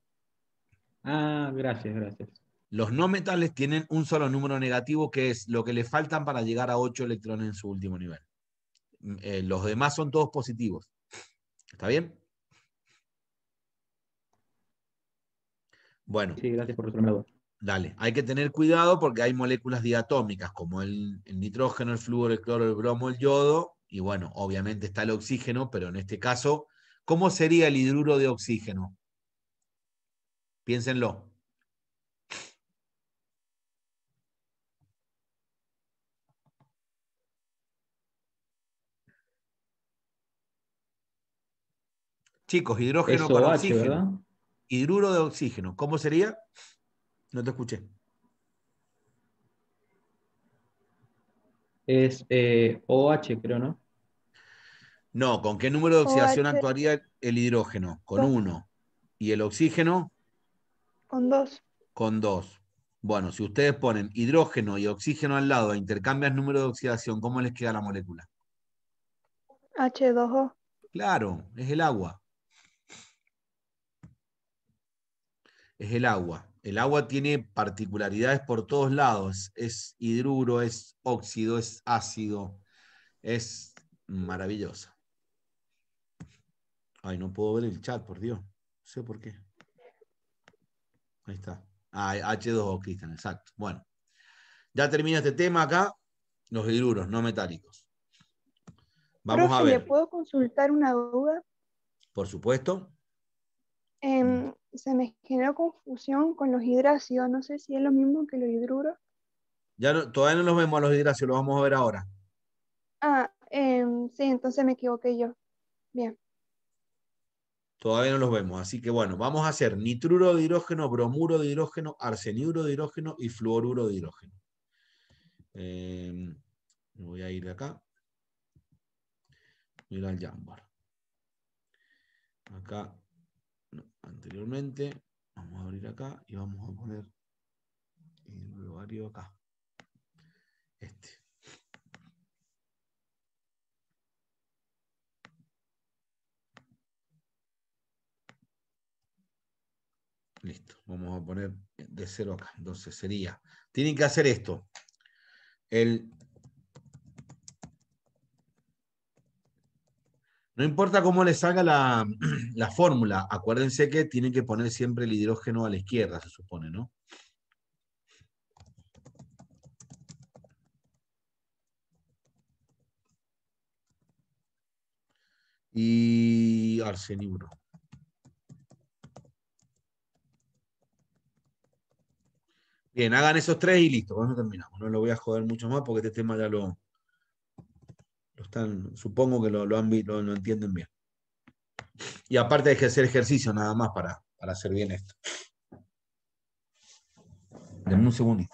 Ah, gracias, gracias. Los no metales tienen un solo número negativo, que es lo que le faltan para llegar a 8 electrones en su último nivel. Mm, eh, los demás son todos positivos. ¿Está bien? Bueno. Sí, gracias por Dale, hay que tener cuidado porque hay moléculas diatómicas como el, el, nitrógeno, el flúor, el cloro, el bromo, el yodo, y bueno, obviamente está el oxígeno, pero en este caso, ¿cómo sería el hidruro de oxígeno? Piénsenlo. Chicos, hidrógeno con oxígeno. Hidruro de oxígeno. ¿Cómo sería? No te escuché. Es OH, creo, ¿no? No, ¿con qué número de oxidación actuaría el hidrógeno? Con uno. ¿Y el oxígeno? Con dos. Con dos. Bueno, si ustedes ponen hidrógeno y oxígeno al lado e intercambian número de oxidación, ¿cómo les queda la molécula? H2O. Claro, es el agua. es el agua. El agua tiene particularidades por todos lados. Es hidruro, es óxido, es ácido. Es maravillosa. Ay, no puedo ver el chat, por Dios. No sé por qué. Ahí está. Ah, H2O, Cristian, exacto. Bueno, ya termina este tema acá. Los hidruros no metálicos. Vamos a ver. puedo consultar una duda? Por supuesto. Em, se me generó confusión con los hidrácidos. No sé si es lo mismo que los hidruros. Ya todavía no los vemos a los hidrácidos, los vamos a ver ahora. Ah, em, sí, entonces me equivoqué yo. Bien. Todavía no los vemos, así que bueno, vamos a hacer nitruro de hidrógeno, bromuro de hidrógeno, arseniuro de hidrógeno y fluoruro de hidrógeno. Eh, voy a ir de acá. mira el jambor Acá anteriormente. Vamos a abrir acá y vamos a poner el globario acá. Este. Listo, vamos a poner de cero acá. Entonces sería, tienen que hacer esto. El No importa cómo les salga la, fórmula, acuérdense que tienen que poner siempre el hidrógeno a la izquierda, se supone, ¿no? y arsenibro. Bien, hagan esos tres y listo, Pues terminamos. No lo voy a joder mucho más porque este tema ya lo, supongo que lo, han, lo, entienden bien. Y aparte de que hacer ejercicio nada más para, para hacer bien esto. Denme un segundito.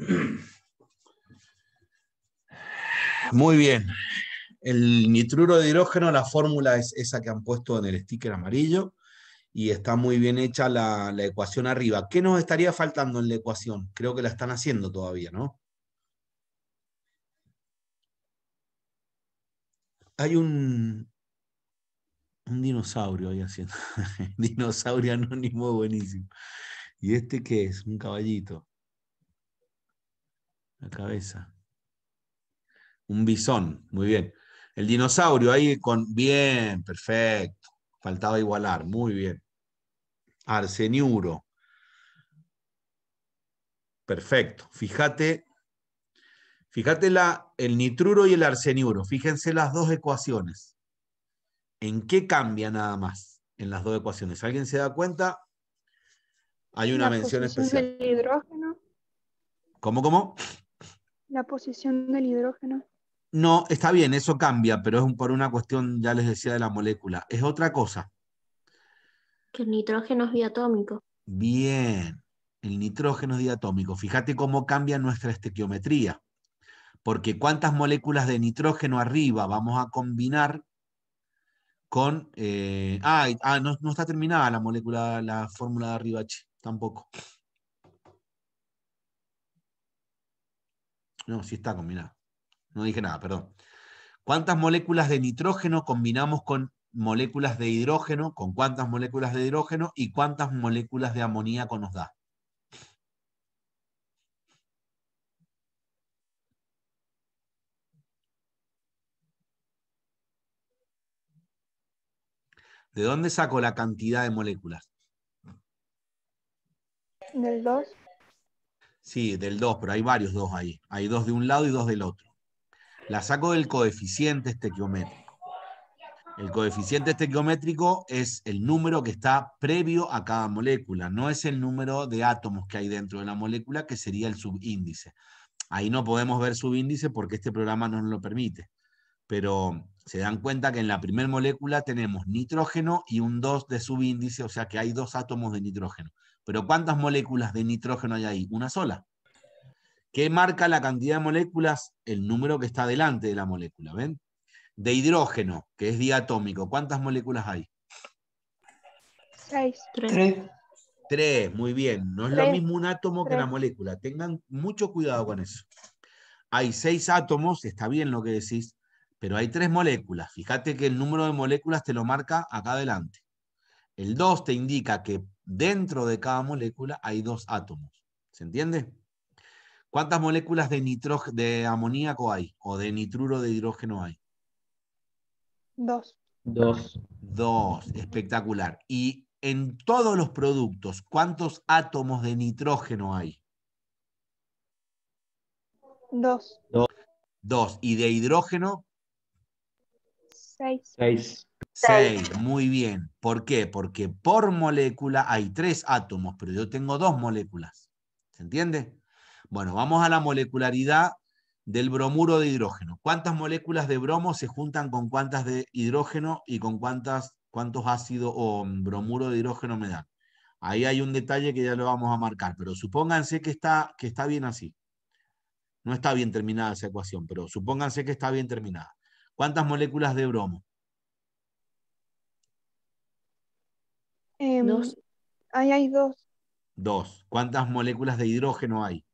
Muy bien. El nitruro de hidrógeno, la fórmula es esa que han puesto en el sticker amarillo y está muy bien hecha la, ecuación arriba. ¿Qué nos estaría faltando en la ecuación? Creo que la están haciendo todavía, ¿no? Hay un, un dinosaurio ahí haciendo. dinosaurio anónimo buenísimo. ¿Y este qué es? Un caballito. La cabeza. Un bisón, muy bien. El dinosaurio ahí con. Bien, perfecto. Faltaba igualar, muy bien. Arseniuro. Perfecto. Fíjate, fíjate la, el nitruro y el arseniuro. Fíjense las dos ecuaciones. ¿En qué cambia nada más en las dos ecuaciones? ¿Alguien se da cuenta? Hay una mención especial. el hidrógeno. ¿Cómo, cómo? La posición del hidrógeno. No, está bien, eso cambia, pero es por una cuestión, ya les decía, de la molécula. Es otra cosa. Que el nitrógeno es diatómico. Bien, el nitrógeno es diatómico. Fíjate cómo cambia nuestra estequiometría. Porque cuántas moléculas de nitrógeno arriba vamos a combinar con... Eh, ah, no, no, está terminada la molécula, la fórmula de arriba, tampoco. No, sí está combinado. No dije nada, perdón. ¿Cuántas moléculas de nitrógeno combinamos con moléculas de hidrógeno? ¿Con cuántas moléculas de hidrógeno? ¿Y cuántas moléculas de amoníaco nos da? ¿De dónde saco la cantidad de moléculas? Del 2. Sí, del 2, pero hay varios 2 ahí. Hay 2 de un lado y dos del otro. La saco del coeficiente estequiométrico. El coeficiente estequiométrico es el número que está previo a cada molécula, no es el número de átomos que hay dentro de la molécula, que sería el subíndice. Ahí no podemos ver subíndice porque este programa no nos lo permite. Pero se dan cuenta que en la primera molécula tenemos nitrógeno y un 2 de subíndice, o sea que hay dos átomos de nitrógeno. Pero ¿cuántas moléculas de nitrógeno hay ahí? Una sola. ¿Qué marca la cantidad de moléculas? El número que está delante de la molécula, ¿ven? De hidrógeno, que es diatómico, ¿cuántas moléculas hay? Seis. Tres. Tres, muy bien. No es lo mismo un átomo que la molécula. Tengan mucho cuidado con eso. Hay seis átomos, está bien lo que decís, pero hay tres moléculas. Fíjate que el número de moléculas te lo marca acá adelante. El 2 te indica que Dentro de cada molécula hay dos átomos. ¿Se entiende? ¿Cuántas moléculas de, de amoníaco hay o de nitruro de hidrógeno hay? Dos. Dos. Dos, espectacular. Y en todos los productos, ¿cuántos átomos de nitrógeno hay? Dos. Dos. Dos. ¿Y de hidrógeno? Seis. Seis. Sí, Muy bien. ¿Por qué? Porque por molécula hay tres átomos, pero yo tengo dos moléculas. ¿Se entiende? Bueno, vamos a la molecularidad del bromuro de hidrógeno. ¿Cuántas moléculas de bromo se juntan con cuántas de hidrógeno y con cuántas, cuántos ácidos o bromuro de hidrógeno me dan? Ahí hay un detalle que ya lo vamos a marcar, pero supónganse que está, que está bien así. No está bien terminada esa ecuación, pero supónganse que está bien terminada. ¿Cuántas moléculas de bromo? Em, dos. Ahí hay dos. Dos. ¿Cuántas moléculas de hidrógeno hay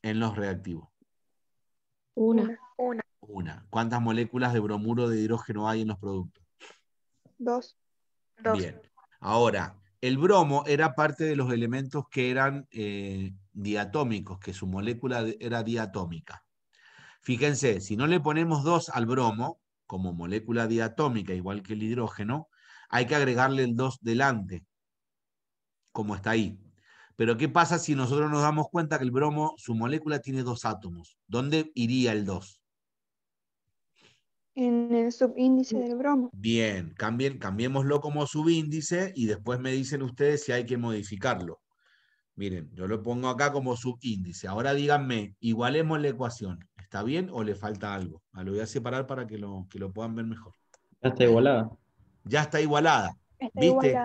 en los reactivos? Una. Una. Una. ¿Cuántas moléculas de bromuro de hidrógeno hay en los productos? Dos. dos. Bien. Ahora, el bromo era parte de los elementos que eran eh, diatómicos, que su molécula era diatómica. Fíjense, si no le ponemos dos al bromo, como molécula diatómica, igual que el hidrógeno, hay que agregarle el 2 delante, como está ahí. Pero ¿qué pasa si nosotros nos damos cuenta que el bromo, su molécula tiene dos átomos? ¿Dónde iría el 2? En el subíndice del bromo. Bien, cambiémoslo como subíndice y después me dicen ustedes si hay que modificarlo. Miren, yo lo pongo acá como subíndice. Ahora díganme, igualemos la ecuación. ¿Está bien o le falta algo? Ah, lo voy a separar para que lo, que lo puedan ver mejor. Ya está igualada ya está igualada. ¿Viste?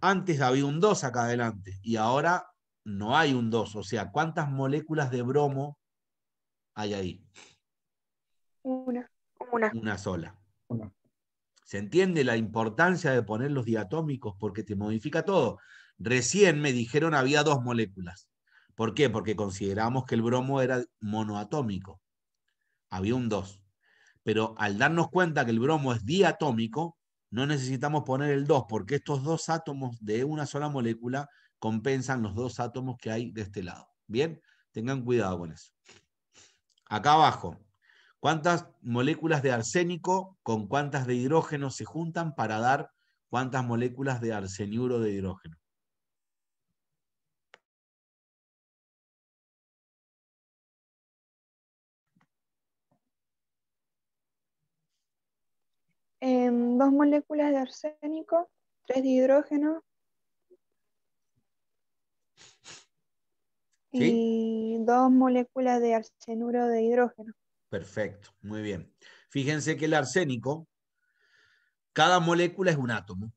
Antes había un 2 acá adelante y ahora no hay un 2. O sea, ¿cuántas moléculas de bromo hay ahí? Una. Una, sola. ¿Se entiende la importancia de poner los diatómicos? Porque te modifica todo. Recién me dijeron había dos moléculas. ¿Por qué? Porque consideramos que el bromo era monoatómico. Había un 2. Pero al darnos cuenta que el bromo es diatómico, no necesitamos poner el 2, porque estos dos átomos de una sola molécula compensan los dos átomos que hay de este lado. Bien, tengan cuidado con eso. Acá abajo, ¿cuántas moléculas de arsénico con cuántas de hidrógeno se juntan para dar cuántas moléculas de arseniuro de hidrógeno? dos moléculas de arsénico, tres de hidrógeno. Y dos moléculas de arsenuro de hidrógeno. Perfecto, muy bien. Fíjense que el arsénico, cada molécula es un átomo.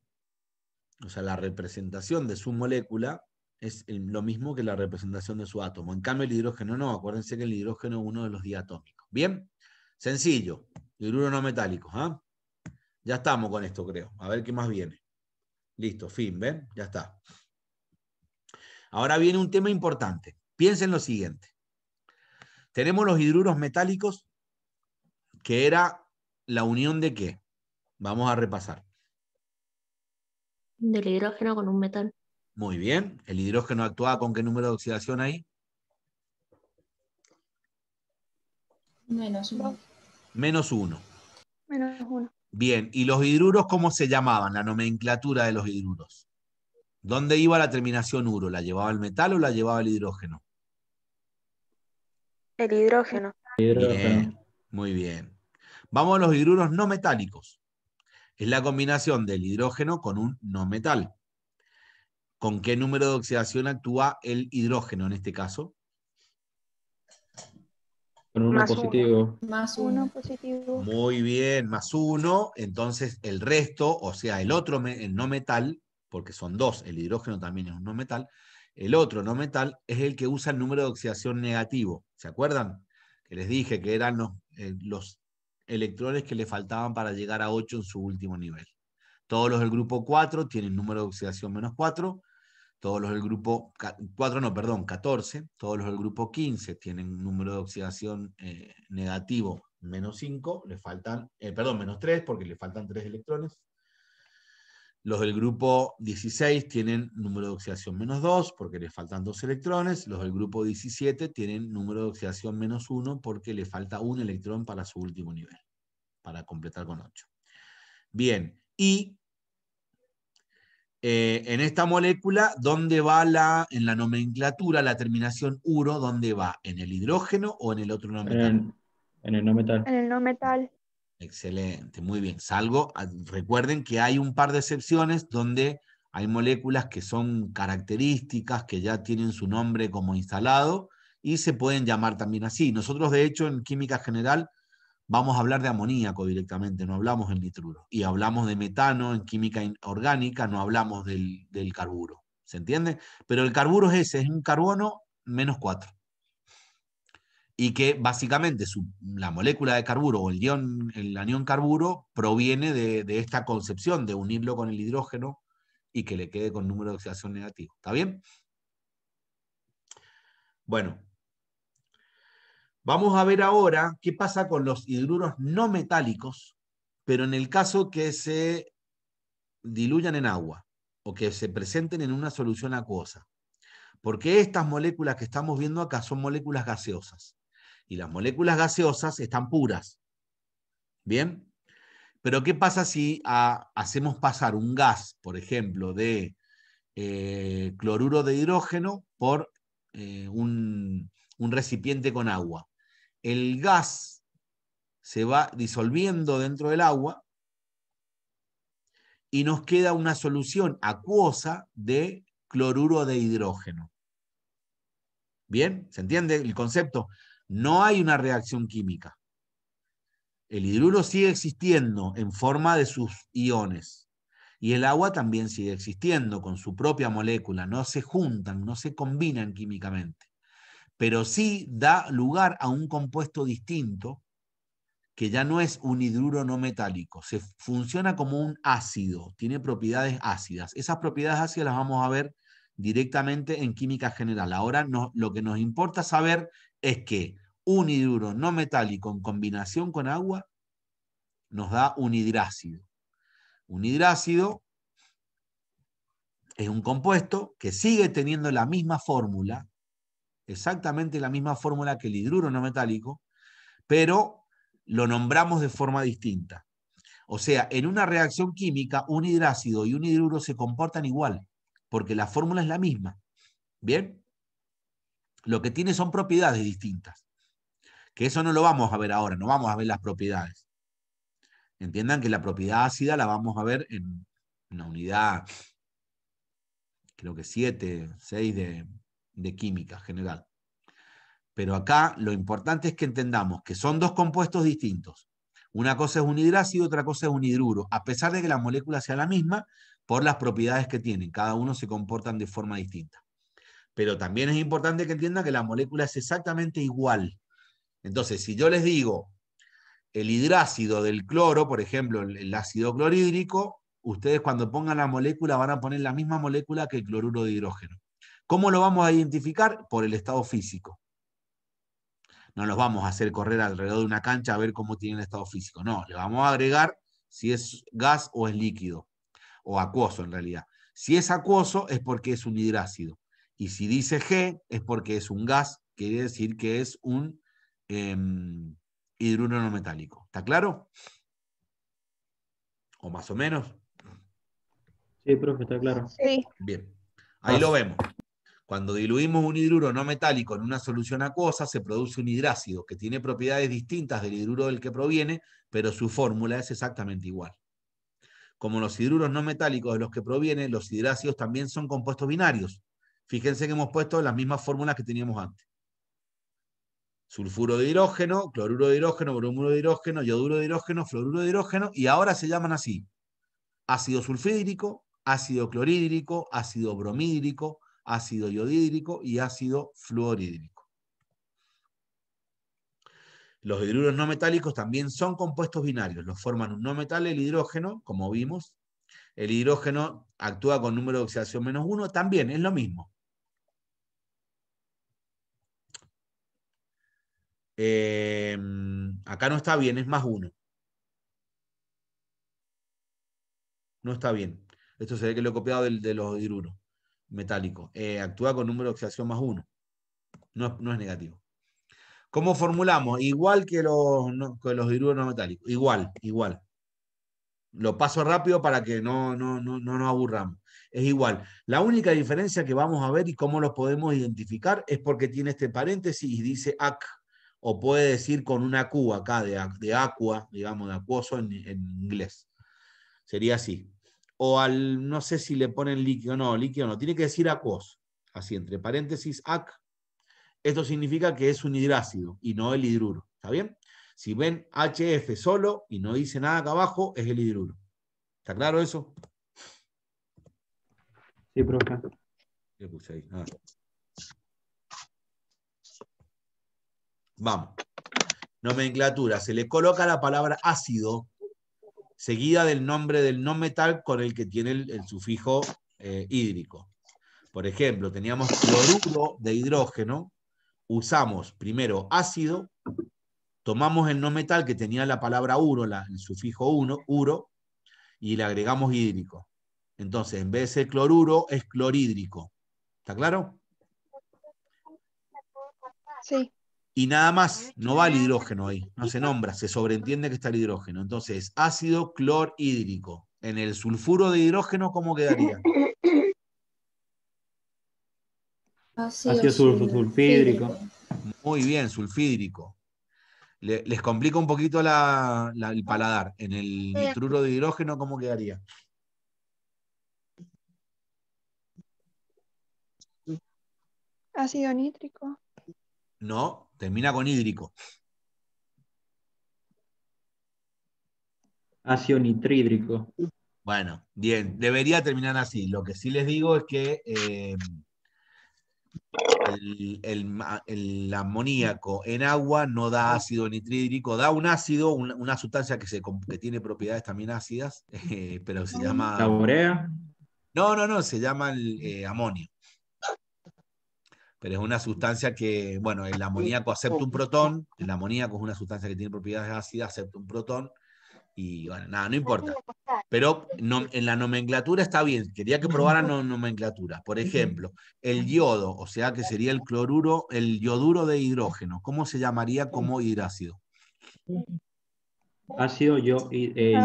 O sea, la representación de su molécula es lo mismo que la representación de su átomo. En cambio, el hidrógeno no. Acuérdense que el hidrógeno es uno de los diatómicos. Bien, sencillo. hidrógeno no metálico. ¿ah? Ya estamos con esto, creo. A ver qué más viene. Listo, fin, ¿ven? Ya está. Ahora viene un tema importante. Piensen lo siguiente. Tenemos los hidruros metálicos, que era la unión de qué? Vamos a repasar. Del hidrógeno con un metal. Muy bien. ¿El hidrógeno actuaba con qué número de oxidación ahí? Menos uno. Menos uno. Menos uno. Bien, ¿y los hidruros cómo se llamaban? La nomenclatura de los hidruros. ¿Dónde iba la terminación uro? ¿La llevaba el metal o la llevaba el hidrógeno? El hidrógeno. muy bien. Vamos a los hidruros no metálicos. Es la combinación del hidrógeno con un no metal. ¿Con qué número de oxidación actúa el hidrógeno en este caso? uno más positivo. Uno. Más uno positivo. Muy bien, más uno. Entonces el resto, o sea, el otro no metal, porque son dos, el hidrógeno también es un no metal, el otro no metal es el que usa el número de oxidación negativo. ¿Se acuerdan? Que les dije que eran los, eh, los electrones que le faltaban para llegar a 8 en su último nivel. Todos los del grupo 4 tienen número de oxidación menos 4 todos los del grupo, 4 no, perdón, 14, todos los del grupo 15 tienen un número de oxidación eh, negativo menos 5, le faltan, eh, perdón, menos 3 porque le faltan 3 electrones. Los del grupo 16 tienen número de oxidación menos 2 porque le faltan 2 electrones. Los del grupo 17 tienen número de oxidación menos 1 porque le falta un electrón para su último nivel, para completar con 8. Bien, y eh, en esta molécula, ¿dónde va la, en la nomenclatura, la terminación uro, dónde va? ¿En el hidrógeno o en el otro no metal? En, el no metal. En el no metal. Excelente, muy bien. Salgo. Ah, recuerden que hay un par de excepciones donde hay moléculas que son características, que ya tienen su nombre como instalado y se pueden llamar también así. Nosotros, de hecho, en química general vamos a hablar de amoníaco directamente, no hablamos del nitruro. Y hablamos de metano en química orgánica, no hablamos del, carburo. ¿Se entiende? Pero el carburo es ese, es un carbono menos 4. Y que básicamente la molécula de carburo o el, ion, el anión carburo proviene de, de esta concepción de unirlo con el hidrógeno y que le quede con número de oxidación negativo. ¿Está bien? Bueno, Vamos a ver ahora qué pasa con los hidruros no metálicos, pero en el caso que se diluyan en agua o que se presenten en una solución acuosa. Porque estas moléculas que estamos viendo acá son moléculas gaseosas. Y las moléculas gaseosas están puras. ¿Bien? Pero ¿qué pasa si ah, hacemos pasar un gas, por ejemplo, de eh, cloruro de hidrógeno por eh, un un recipiente con agua. El gas se va disolviendo dentro del agua y nos queda una solución acuosa de cloruro de hidrógeno. ¿Bien? ¿Se entiende el concepto? No hay una reacción química. El hidruro sigue existiendo en forma de sus iones. Y el agua también sigue existiendo con su propia molécula. No se juntan, no se combinan químicamente pero sí da lugar a un compuesto distinto que ya no es un hidruro no metálico, se funciona como un ácido, tiene propiedades ácidas. Esas propiedades ácidas las vamos a ver directamente en química general. Ahora lo que nos importa saber es que un hidruro no metálico en combinación con agua nos da un hidrácido. Un hidrácido es un compuesto que sigue teniendo la misma fórmula, exactamente la misma fórmula que el hidruro no metálico, pero lo nombramos de forma distinta. O sea, en una reacción química, un hidrácido y un hidruro se comportan igual, porque la fórmula es la misma. ¿Bien? Lo que tiene son propiedades distintas. Que eso no lo vamos a ver ahora, no vamos a ver las propiedades. Entiendan que la propiedad ácida la vamos a ver en una unidad, creo que 7, 6 de, de química general. Pero acá lo importante es que entendamos que son dos compuestos distintos. Una cosa es un hidrácido, otra cosa es un hidruro, a pesar de que la molécula sea la misma por las propiedades que tienen. Cada uno se comportan de forma distinta. Pero también es importante que entiendan que la molécula es exactamente igual. Entonces, si yo les digo el hidrácido del cloro, por ejemplo, el ácido clorhídrico, ustedes cuando pongan la molécula van a poner la misma molécula que el cloruro de hidrógeno. ¿Cómo lo vamos a identificar? Por el estado físico. No los vamos a hacer correr alrededor de una cancha a ver cómo tiene el estado físico. No, le vamos a agregar si es gas o es líquido, o acuoso en realidad. Si es acuoso es porque es un hidrácido. Y si dice G es porque es un gas, quiere decir que es un eh, em, no metálico. ¿Está claro? ¿O más o menos? Sí, profe, está claro. Bien, ahí lo vemos. Cuando diluimos un hidruro no metálico en una solución acuosa, se produce un hidrácido que tiene propiedades distintas del hidruro del que proviene, pero su fórmula es exactamente igual. Como los hidruros no metálicos de los que provienen, los hidrácidos también son compuestos binarios. Fíjense que hemos puesto las mismas fórmulas que teníamos antes. Sulfuro de hidrógeno, cloruro de hidrógeno, bromuro de hidrógeno, yoduro de hidrógeno, fluoruro de hidrógeno, y ahora se llaman así. Ácido sulfídrico, ácido clorhídrico, ácido bromídrico, ácido iodídrico y ácido fluorhídrico. Los hidruros no metálicos también son compuestos binarios. Los forman un no metal, el hidrógeno, como vimos. El hidrógeno actúa con número de oxidación menos uno, también es lo mismo. Em, acá no está bien, es más uno. No está bien. Esto se que lo he copiado de los hidruros metálico. Eh, actúa con número de oxidación más uno, No, es negativo. ¿Cómo formulamos? Igual que los, no, los no metálicos. Igual, igual. Lo paso rápido para que no, no, no, no nos aburramos. Es igual. La única diferencia que vamos a ver y cómo los podemos identificar es porque tiene este paréntesis y dice AC. O puede decir con una Q acá de, de digamos, de acuoso en inglés. Sería así o al, no sé si le ponen líquido, no, líquido no, tiene que decir acuos. así entre paréntesis, ac. Esto significa que es un hidrácido y no el hidruro, ¿está bien? Si ven HF solo y no dice nada acá abajo, es el hidruro. ¿Está claro eso? Sí, profe. ahí? Ah. Vamos. Nomenclatura. Se le coloca la palabra ácido seguida del nombre del no metal con el que tiene el, sufijo eh, hídrico. Por ejemplo, teníamos cloruro de hidrógeno, usamos primero ácido, tomamos el no metal que tenía la palabra uro, el sufijo uno, uro, y le agregamos hídrico. Entonces, en vez de ser cloruro, es clorhídrico. ¿Está claro? Sí y nada más, no va el hidrógeno ahí, no se nombra, se sobreentiende que está el hidrógeno. Entonces, ácido clorhídrico. En el sulfuro de hidrógeno, ¿cómo quedaría? Ácido, sulfídrico. Muy bien, sulfídrico. les complica un poquito el paladar. En el nitruro de hidrógeno, ¿cómo quedaría? Ácido nítrico. No, termina con hídrico. Ácido nitrídrico. Bueno, bien, debería terminar así. Lo que sí les digo es que eh, el, amoníaco en agua no da ácido nitrídrico, da un ácido, una sustancia que, se, tiene propiedades también ácidas, eh, pero se ah, llama... ¿Taborea? No, no, no, se llama el eh, amonio pero es una sustancia que, bueno, el amoníaco acepta un protón, el amoníaco es una sustancia que tiene propiedades ácidas, acepta un protón, y bueno, nada, no importa. Pero en la nomenclatura está bien, quería que probaran nomenclatura. Por ejemplo, el yodo, o sea que sería el cloruro, el yoduro de hidrógeno, ¿cómo se llamaría como hidrácido? Ácido yo, eh,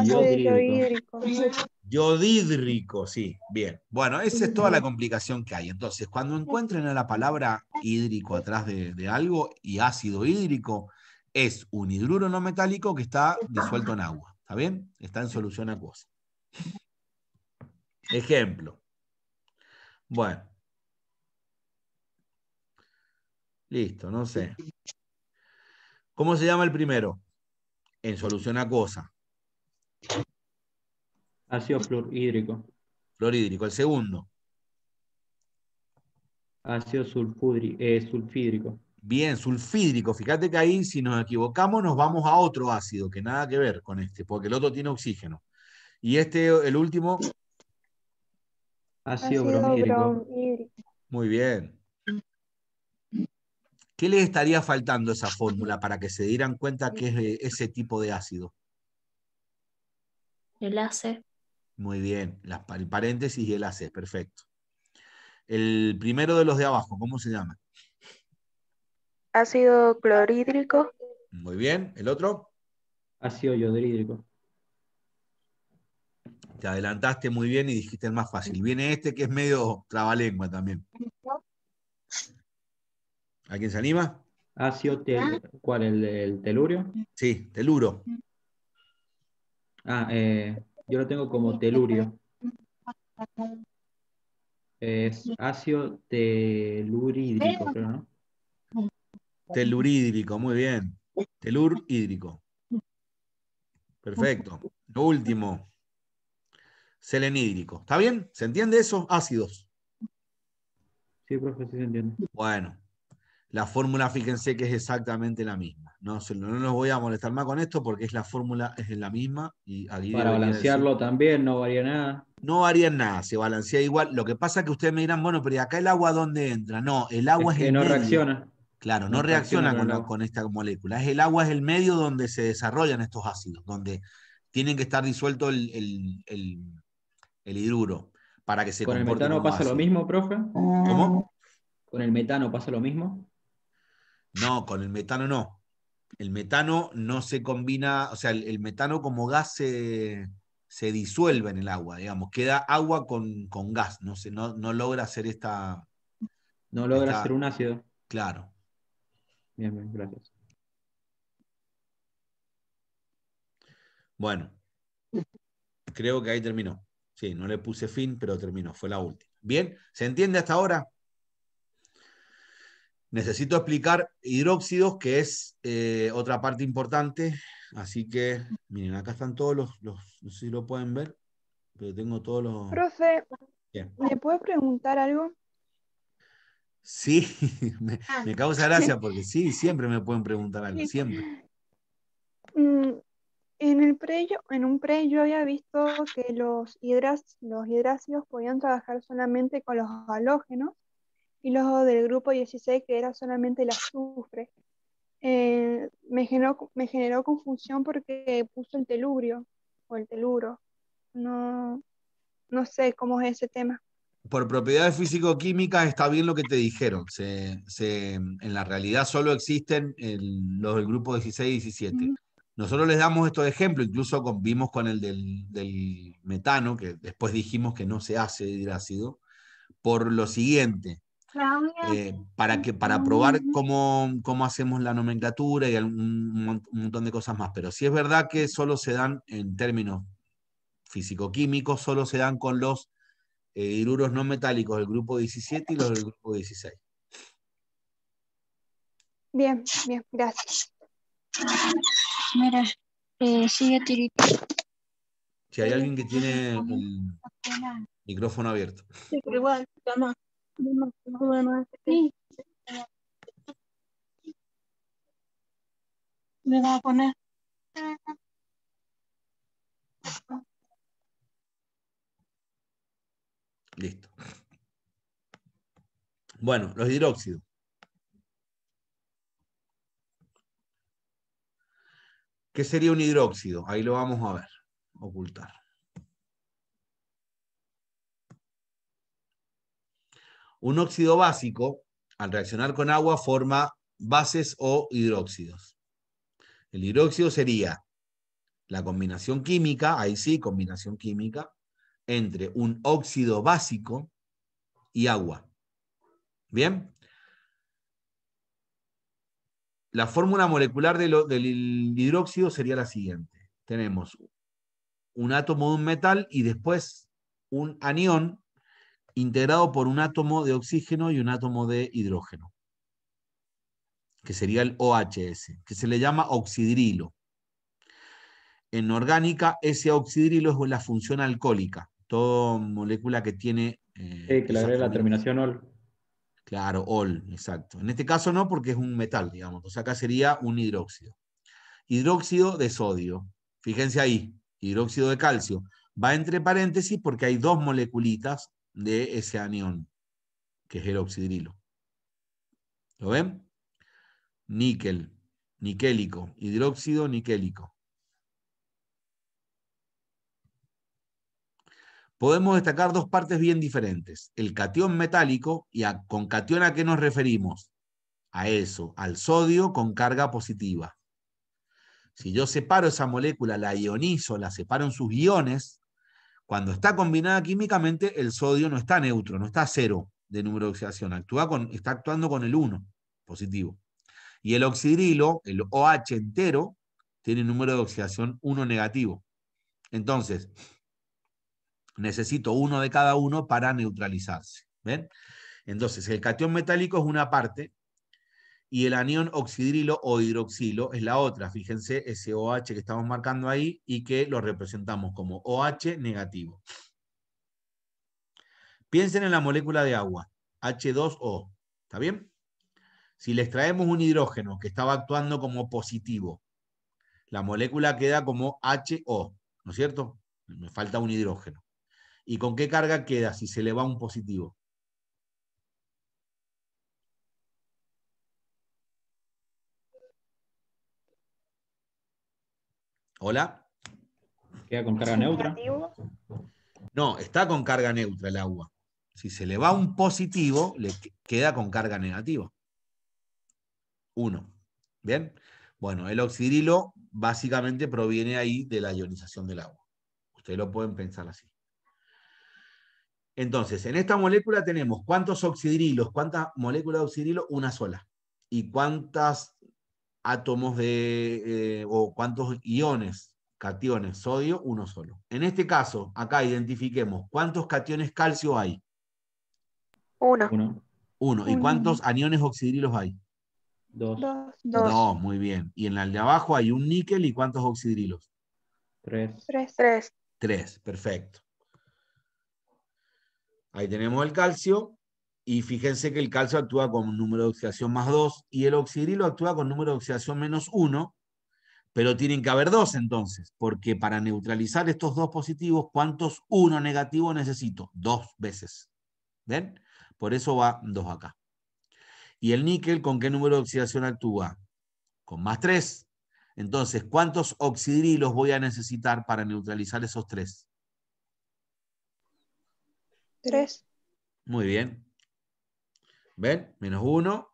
yodídrico. sí. Bien. Bueno, esa es toda la complicación que hay. Entonces, cuando encuentren a la palabra hídrico atrás de, de algo y ácido hídrico, es un hidruro no metálico que está disuelto en agua. ¿Está bien? Está en solución acuosa. Ejemplo. Bueno. Listo, no sé. ¿Cómo se llama el primero? en solución acuosa? Ácido fluorhídrico. Fluorhídrico. El segundo. Ácido eh, sulfídrico. Bien, sulfídrico. Fíjate que ahí, si nos equivocamos, nos vamos a otro ácido que nada que ver con este, porque el otro tiene oxígeno. Y este, el último. Ácido, Muy bien. ¿Qué les estaría faltando esa fórmula para que se dieran cuenta que es ese tipo de ácido? El ACE. Muy bien, el paréntesis y el ACE, perfecto. El primero de los de abajo, ¿cómo se llama? Ácido clorhídrico. Muy bien, ¿el otro? Ácido yodhídrico. Te adelantaste muy bien y dijiste el más fácil. Viene este que es medio trabalengua también. ¿Alguien se anima? Ácido, ah. ¿cuál? ¿El, ¿El telurio? Sí, teluro. Ah, eh, yo lo tengo como telurio. Es ácido telurídrico, creo, ¿no? Telurídrico, muy bien. Telur hídrico. Perfecto. Lo último. Selenídrico. ¿Está bien? ¿Se entiende eso? Ácidos. Sí, profe, sí se entiende. Bueno. La fórmula, fíjense que es exactamente la misma. No, no nos voy a molestar más con esto porque es la fórmula, es la misma. Y Para balancearlo también, no varía nada. No varía nada, se balancea igual. Lo que pasa es que ustedes me dirán, bueno, pero ¿y acá el agua dónde entra? No, el agua es, es que no reacciona. Claro, no, reacciona, con, esta molécula. Es el agua es el medio donde se desarrollan estos ácidos, donde tienen que estar disuelto el, el, hidruro para que se ¿Con el metano pasa lo mismo, profe? ¿Cómo? Ah. ¿Con el metano pasa lo mismo? No, con el metano no. El metano no se combina, o sea, el, metano como gas se, disuelve en el agua, digamos, queda agua con, con gas, no, se, no, logra hacer esta... No logra hacer un ácido. Claro. Bien, bien, gracias. Bueno, creo que ahí terminó. Sí, no le puse fin, pero terminó, fue la última. Bien, ¿se entiende hasta ahora? Necesito explicar hidróxidos, que es eh, otra parte importante. Así que, miren, acá están todos los, no sé si lo pueden ver, pero tengo todos los... Profe, ¿me puede preguntar algo? Sí, ah. me, causa gracia porque sí, siempre me pueden preguntar algo, siempre. Mm, en, el en un pre yo había visto que los, hidras, los hidrácidos podían trabajar solamente con los halógenos y los del grupo 16 que era solamente el azufre. Eh, me, generó, me generó confusión porque puso el telubrio o el teluro. No, sé cómo es ese tema. Por propiedades físico-químicas está bien lo que te dijeron. en la realidad solo existen los del grupo 16 y 17. Nosotros les damos estos ejemplos, incluso vimos con el del, del, metano, que después dijimos que no se hace hidrácido, por lo siguiente, eh, para, que, para probar cómo, hacemos la nomenclatura y un, montón de cosas más. Pero sí es verdad que solo se dan, en términos físico-químicos, solo se dan con los eh, no metálicos del grupo 17 y los del grupo 16. Bien, bien, gracias. Mira, eh, sigue tirito. Si hay alguien que tiene un micrófono abierto. Sí, pero igual, va a poner. Listo. Bueno, los hidróxidos. ¿Qué sería un hidróxido? Ahí lo vamos a ver, ocultar. Un óxido básico, al reaccionar con agua, forma bases o hidróxidos. El hidróxido sería la combinación química, ahí sí, combinación química, entre un óxido básico y agua. ¿Bien? La fórmula molecular del hidróxido sería la siguiente. Tenemos un átomo de un metal y después un anión integrado por un átomo de oxígeno y un átomo de hidrógeno, que sería el OHS, que se le llama oxidrilo. En orgánica, ese oxidrilo es la función alcohólica, toda molécula que tiene... Eh, sí, claro, la terminación OL. Claro, OL, exacto. En este caso no, porque es un metal, digamos. O sea, acá sería un hidróxido. Hidróxido de sodio. Fíjense ahí, hidróxido de calcio. Va entre paréntesis porque hay dos moleculitas de ese anión, que es el oxidrilo. ¿Lo ven? Níquel, niquélico, hidróxido niquélico. Podemos destacar dos partes bien diferentes, el cation metálico y a, con catión a qué nos referimos. A eso, al sodio con carga positiva. Si yo separo esa molécula, la ionizo, la separo en sus iones, cuando está combinada químicamente, el sodio no está neutro, no está cero de número de oxidación, actúa con, está actuando con el 1 positivo. Y el oxidrilo, el OH entero, tiene número de oxidación 1 negativo. Entonces, necesito uno de cada uno para neutralizarse. ¿Ven? Entonces, el cation metálico es una parte y el anión oxidrilo o hidroxilo es la otra. Fíjense ese OH que estamos marcando ahí y que lo representamos como OH negativo. Piensen en la molécula de agua, H2O, ¿está bien? Si les traemos un hidrógeno que estaba actuando como positivo, la molécula queda como HO, ¿no es cierto? Me falta un hidrógeno. ¿Y con qué carga queda si se le va un positivo? ¿Hola? ¿Queda con carga neutra? No, está con carga neutra el agua. Si se le va un positivo, le queda con carga negativa. Uno. ¿Bien? Bueno, el oxidrilo básicamente proviene ahí de la ionización del agua. Ustedes lo pueden pensar así. Entonces, en esta molécula tenemos cuántos oxidrilos, cuántas moléculas de oxidrilo, una sola. ¿Y cuántas átomos de, eh, o cuántos iones, cationes, sodio, uno solo. En este caso, acá identifiquemos cuántos cationes calcio hay. Uno. Uno. ¿Y cuántos aniones oxidrilos hay? Dos. Dos. Dos, muy bien. Y en el de abajo hay un níquel y cuántos oxidrilos? Tres. Tres, tres. Tres, perfecto. Ahí tenemos el calcio. Y fíjense que el calcio actúa con número de oxidación más 2 y el oxidrilo actúa con número de oxidación menos 1, pero tienen que haber dos entonces, porque para neutralizar estos dos positivos, ¿cuántos uno negativo necesito? Dos veces. ¿Ven? Por eso va 2 acá. ¿Y el níquel con qué número de oxidación actúa? Con más 3. Entonces, ¿cuántos oxidrilos voy a necesitar para neutralizar esos 3? 3. Muy bien. ¿Ven? Menos uno.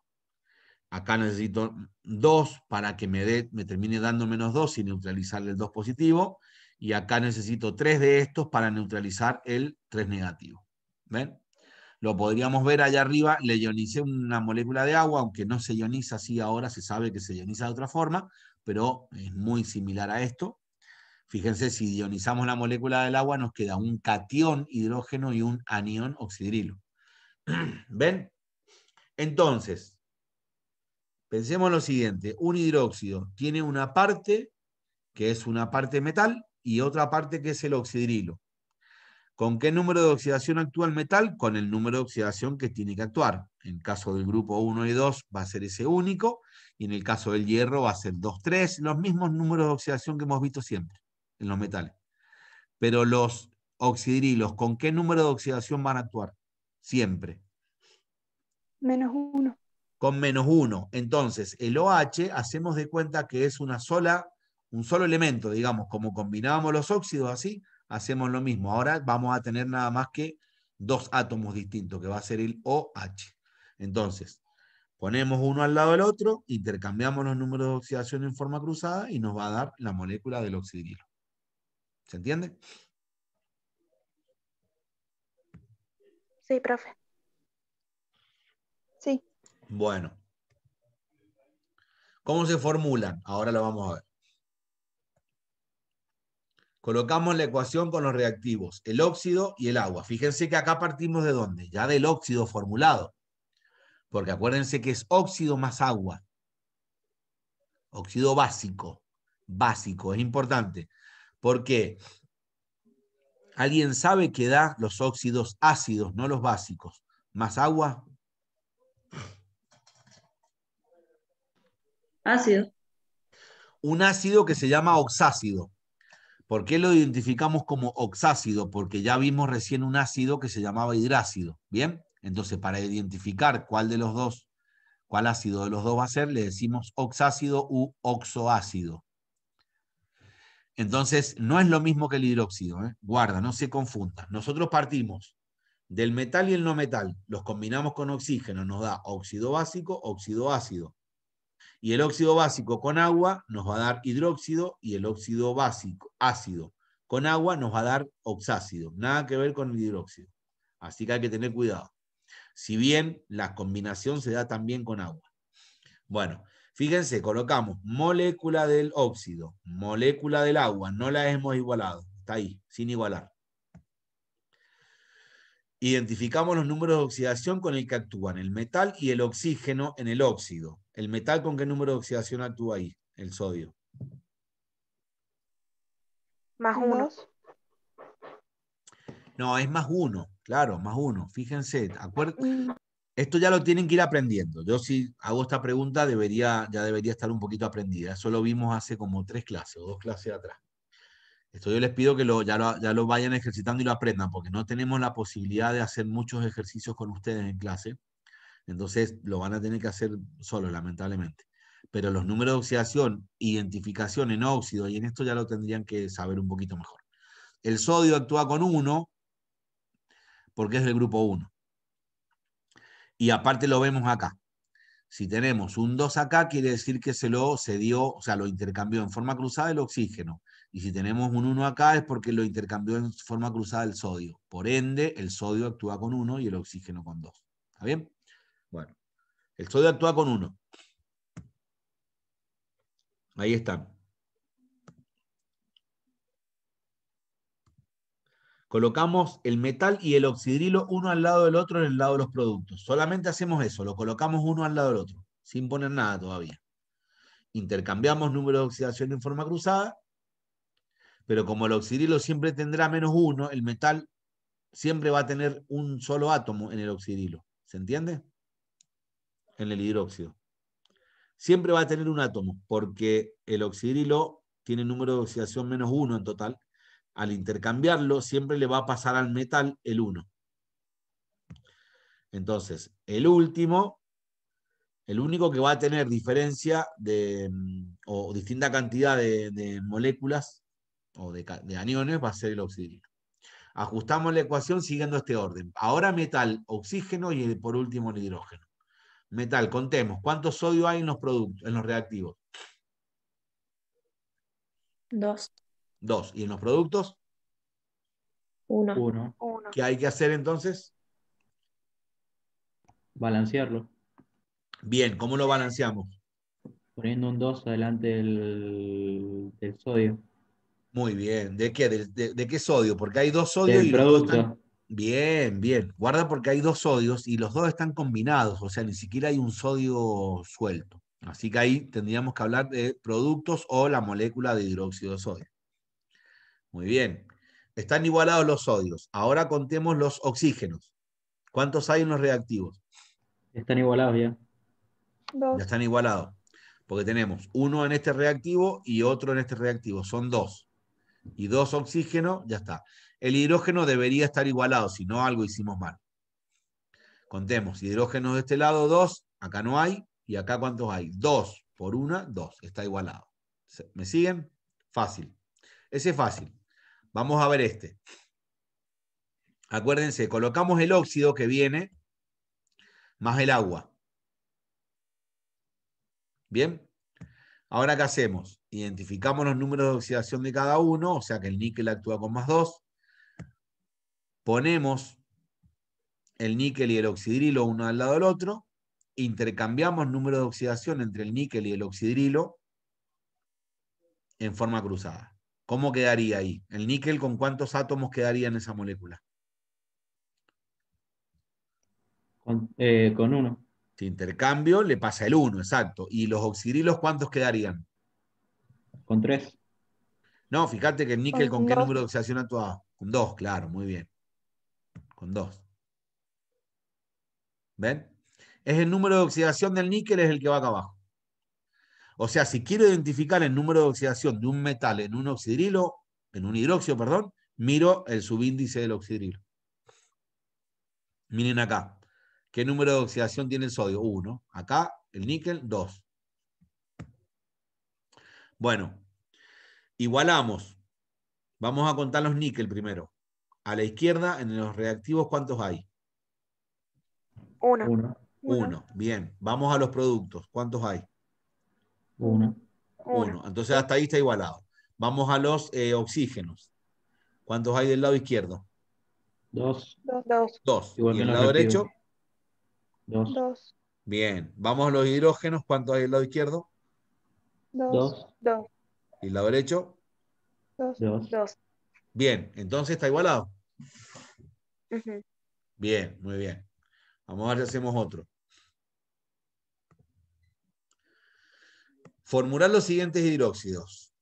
Acá necesito dos para que me, dé, me termine dando menos dos y neutralizar el dos positivo. Y acá necesito tres de estos para neutralizar el tres negativo. ¿Ven? Lo podríamos ver allá arriba, le ionicé una molécula de agua, aunque no se ioniza así ahora, se sabe que se ioniza de otra forma, pero es muy similar a esto. Fíjense, si ionizamos la molécula del agua, nos queda un catión hidrógeno y un anión oxidrilo. ¿Ven? Entonces, pensemos lo siguiente, un hidróxido tiene una parte que es una parte metal y otra parte que es el oxidrilo. ¿Con qué número de oxidación actúa el metal? Con el número de oxidación que tiene que actuar. En el caso del grupo 1 y 2 va a ser ese único, y en el caso del hierro va a ser 2, 3, los mismos números de oxidación que hemos visto siempre en los metales. Pero los oxidrilos, ¿con qué número de oxidación van a actuar? Siempre. Menos uno. Con menos uno. Entonces, el OH hacemos de cuenta que es una sola, un solo elemento, digamos, como combinábamos los óxidos así, hacemos lo mismo. Ahora vamos a tener nada más que dos átomos distintos, que va a ser el OH. Entonces, ponemos uno al lado del otro, intercambiamos los números de oxidación en forma cruzada y nos va a dar la molécula del oxidilo. ¿Se entiende? Sí, profe. Bueno. ¿Cómo se formulan? Ahora lo vamos a ver. Colocamos la ecuación con los reactivos, el óxido y el agua. Fíjense que acá partimos de dónde? Ya del óxido formulado. Porque acuérdense que es óxido más agua. Óxido básico. Básico, es importante. Porque alguien sabe que da los óxidos ácidos, no los básicos. Más agua, Ácido. Un ácido que se llama oxácido. ¿Por qué lo identificamos como oxácido? Porque ya vimos recién un ácido que se llamaba hidrácido. ¿Bien? Entonces, para identificar cuál de los dos, cuál ácido de los dos va a ser, le decimos oxácido u oxoácido. Entonces, no es lo mismo que el hidróxido. ¿eh? Guarda, no se confunda. Nosotros partimos del metal y el no metal, los combinamos con oxígeno, nos da óxido básico, óxido ácido. Y el óxido básico con agua nos va a dar hidróxido y el óxido básico, ácido, con agua nos va a dar oxácido. Nada que ver con el hidróxido. Así que hay que tener cuidado. Si bien la combinación se da también con agua. Bueno, fíjense, colocamos molécula del óxido, molécula del agua, no la hemos igualado, está ahí, sin igualar identificamos los números de oxidación con el que actúan, el metal y el oxígeno en el óxido. ¿El metal con qué número de oxidación actúa ahí? El sodio. Más unos? No, es más uno, claro, más uno. Fíjense, acuerdo mm. esto ya lo tienen que ir aprendiendo. Yo si hago esta pregunta debería, ya debería estar un poquito aprendida. Eso lo vimos hace como tres clases o dos clases atrás. Esto yo les pido que lo, ya, lo, vayan ejercitando y lo aprendan, porque no tenemos la posibilidad de hacer muchos ejercicios con ustedes en clase. Entonces lo van a tener que hacer solo, lamentablemente. Pero los números de oxidación, identificación en óxido, y en esto ya lo tendrían que saber un poquito mejor. El sodio actúa con 1 porque es del grupo 1. Y aparte lo vemos acá. Si tenemos un 2 acá, quiere decir que se lo o sea, lo intercambió en forma cruzada el oxígeno. Y si tenemos un 1 acá es porque lo intercambió en forma cruzada el sodio. Por ende, el sodio actúa con 1 y el oxígeno con 2. ¿Está bien? Bueno, el sodio actúa con 1. Ahí están. Colocamos el metal y el oxidrilo uno al lado del otro en el lado de los productos. Solamente hacemos eso, lo colocamos uno al lado del otro, sin poner nada todavía. Intercambiamos números de oxidación en forma cruzada pero como el oxidilo siempre tendrá menos uno, el metal siempre va a tener un solo átomo en el oxidilo, ¿Se entiende? En el hidróxido. Siempre va a tener un átomo, porque el oxidilo tiene número de oxidación menos uno en total. Al intercambiarlo, siempre le va a pasar al metal el 1. Entonces, el último, el único que va a tener diferencia de, mm, o distinta cantidad de moléculas o de, aniones va a ser el oxígeno. Ajustamos la ecuación siguiendo este orden. Ahora metal, oxígeno y por último el hidrógeno. Metal, contemos, ¿cuánto sodio hay en los productos, en los reactivos? Dos. Dos. ¿Y en los productos? Uno. Uno. ¿Qué hay que hacer entonces? Balancearlo. Bien, ¿cómo lo balanceamos? Poniendo un 2 adelante del sodio. Muy bien. ¿De qué? ¿De, qué sodio? Porque hay dos sodios y producto. Bien, bien. Guarda porque hay dos sodios y los dos están combinados, o sea, ni siquiera hay un sodio suelto. Así que ahí tendríamos que hablar de productos o la molécula de hidróxido de sodio. Muy bien. Están igualados los sodios. Ahora contemos los oxígenos. ¿Cuántos hay en los reactivos? Están igualados bien. Ya están igualados. Porque tenemos uno en este reactivo y otro en este reactivo. Son dos y dos oxígeno, ya está. El hidrógeno debería estar igualado, si no algo hicimos mal. Contemos, hidrógeno de este lado dos. acá no hay, y acá cuántos hay? Dos por una, dos. está igualado. ¿Me siguen? Fácil. Ese es fácil. Vamos a ver este. Acuérdense, colocamos el óxido que viene más el agua. ¿Bien? Ahora, ¿qué hacemos? Identificamos los números de oxidación de cada uno, o sea que el níquel actúa con más dos. Ponemos el níquel y el oxidrilo uno al lado del otro. Intercambiamos números de oxidación entre el níquel y el oxidrilo en forma cruzada. ¿Cómo quedaría ahí? ¿El níquel con cuántos átomos quedaría en esa molécula? con eh, uno. Este intercambio, le pasa el 1, exacto. ¿Y los oxirilos cuántos quedarían? Con 3. No, fíjate que el níquel con, qué número de oxidación actúa? Con 2, claro, muy bien. Con 2. ¿Ven? Es el número de oxidación del níquel, es el que va acá abajo. O sea, si quiero identificar el número de oxidación de un metal en un oxidrilo, en un hidróxido, perdón, miro el subíndice del oxidrilo. Miren acá. ¿Qué número de oxidación tiene el sodio? Uno. Acá el níquel, dos. Bueno, igualamos. Vamos a contar los níquel primero. A la izquierda, en los reactivos, ¿cuántos hay? Uno. Uno, Bien, vamos a los productos. ¿Cuántos hay? Uno. Uno, Entonces hasta ahí está igualado. Vamos a los eh, oxígenos. ¿Cuántos hay del lado izquierdo? Dos. Dos. Dos. Igual y el lado derecho, Dos. Bien. Vamos a los hidrógenos. ¿Cuántos hay el lado izquierdo? Dos. ¿Y el lado derecho? Dos. Dos. Bien. Entonces está igualado. Bien, muy bien. Vamos a ver si hacemos otro. Formular los siguientes hidróxidos.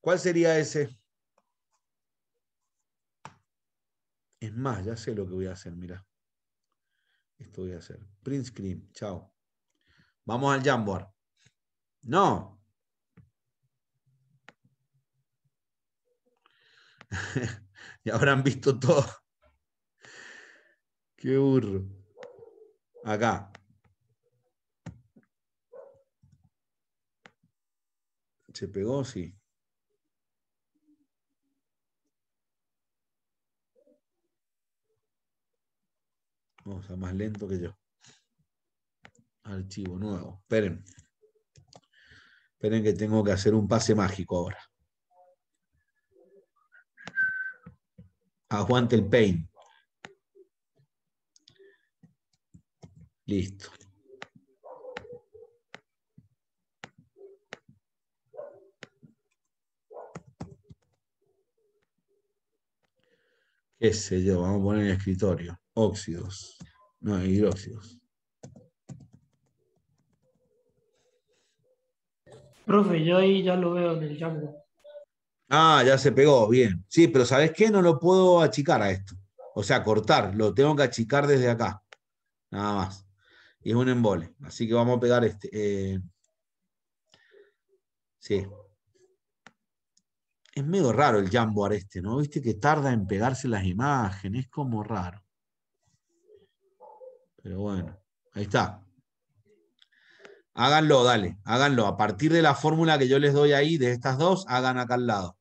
¿Cuál sería ese? Es más, ya sé lo que voy a hacer, mira. Esto voy a hacer. Prince Cream, Chao. Vamos al Jamboard. No. ya habrán visto todo. Qué burro. Acá. ¿Se pegó? Sí. O sea, más lento que yo. Archivo nuevo. Esperen. Esperen que tengo que hacer un pase mágico ahora. Aguante el pain. Listo. qué sé yo, vamos a poner en el escritorio óxidos, no, hidróxidos. Profe, yo ahí ya lo veo en el Ah, ya se pegó, bien. Sí, pero ¿sabes qué? No lo puedo achicar a esto. O sea, cortar, lo tengo que achicar desde acá. Nada más. Y es un embole. Así que vamos a pegar este. Eh, sí. Es medio raro el a este, ¿no? Viste que tarda en pegarse las imágenes, es como raro. Pero bueno, ahí está. Háganlo, dale, háganlo. A partir de la fórmula que yo les doy ahí, de estas dos, hagan acá al lado.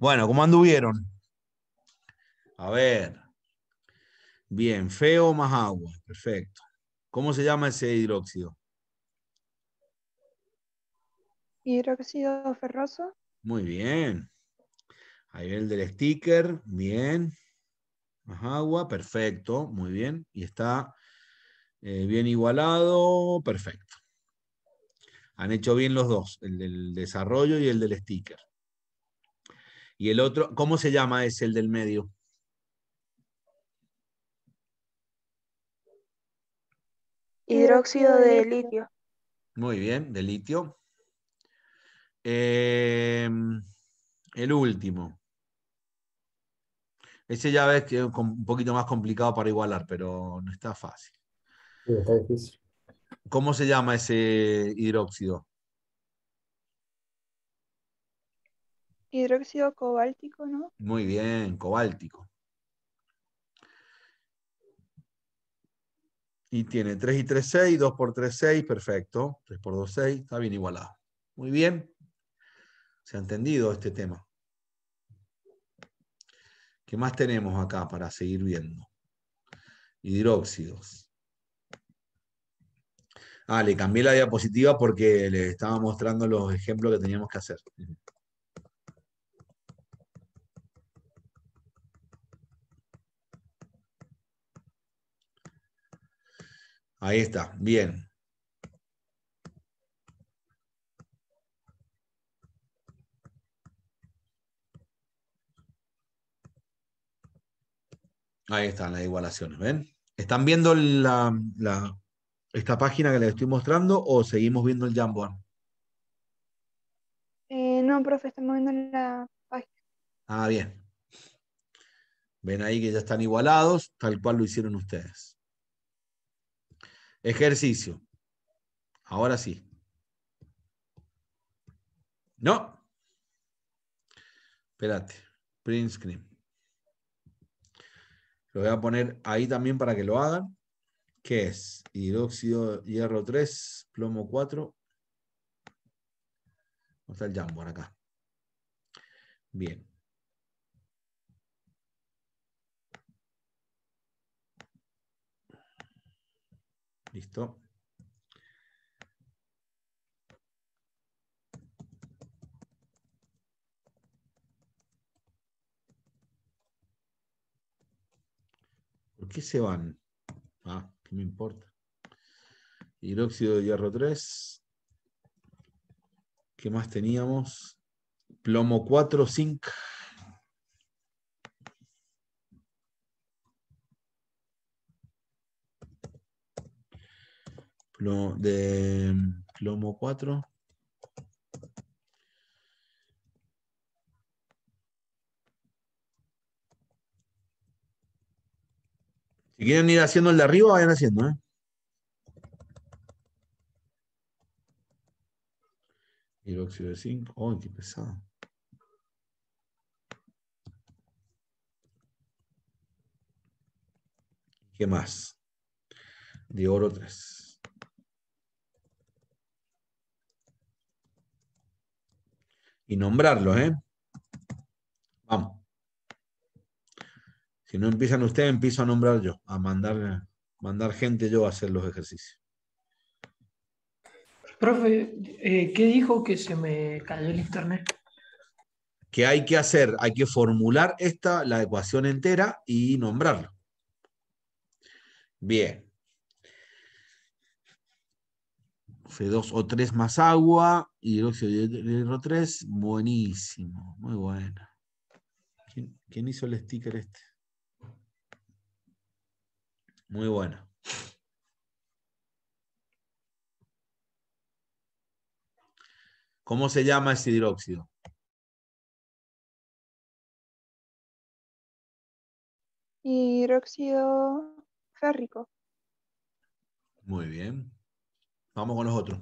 Bueno, ¿cómo anduvieron? A ver. Bien, feo más agua. Perfecto. ¿Cómo se llama ese hidróxido? Hidróxido ferroso. Muy bien. Ahí el del sticker. Bien. Más agua. Perfecto. Muy bien. Y está eh, bien igualado. Perfecto. Han hecho bien los dos, el del desarrollo y el del sticker. Y el otro, ¿cómo se llama ese, el del medio? Hidróxido de litio. Muy bien, de litio. Em, el último. Ese ya ves que es un poquito más complicado para igualar, pero no está fácil. Sí, está difícil. ¿Cómo se llama ese hidróxido? Hidróxido cobáltico, ¿no? Muy bien, cobáltico. Y tiene 3 y 3, 6, 2 por 3, 6, perfecto. 3 por 2, 6, está bien igualado. Muy bien. Se ha entendido este tema. ¿Qué más tenemos acá para seguir viendo? Hidróxidos. Ah, le cambié la diapositiva porque le estaba mostrando los ejemplos que teníamos que hacer. Ahí está, bien. Ahí están las igualaciones, ¿ven? ¿Están viendo esta página que les estoy mostrando o seguimos viendo el Jamboard? Eh, no, profe, estamos viendo la página. Ah, bien. Ven ahí que ya están igualados, tal cual lo hicieron ustedes. Ejercicio. Ahora sí. No. Espérate. Print screen. Lo voy a poner ahí también para que lo hagan. ¿Qué es? Hidróxido hierro 3, plomo 4. ¿Dónde está el acá? Bien. Listo. ¿Por qué se van? Ah, ¿qué me importa? Hidróxido de hierro 3. ¿Qué más teníamos? Plomo 4, zinc. de plomo mm, 4. Si quieren ir haciendo el de arriba, vayan haciendo. ¿eh? Hidróxido de zinc. ¡Oh, qué pesado! ¿Qué más? De oro 3. y nombrarlo, ¿eh? Vamos. Si no empiezan ustedes, empiezo a nombrar yo, a mandar, mandar gente yo a hacer los ejercicios. Profe, eh, ¿qué dijo que se me cayó el internet? Que hay que hacer, hay que formular esta, la ecuación entera y nombrarlo. Bien. F2O3 más agua hidróxido de hidróxido 3. Buenísimo, muy bueno. ¿Quién, hizo el sticker este? Muy bueno. ¿Cómo se llama ese hidróxido? Hidróxido férrico. Muy bien. Vamos con nosotros.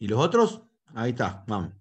Y los otros, ahí está, vamos.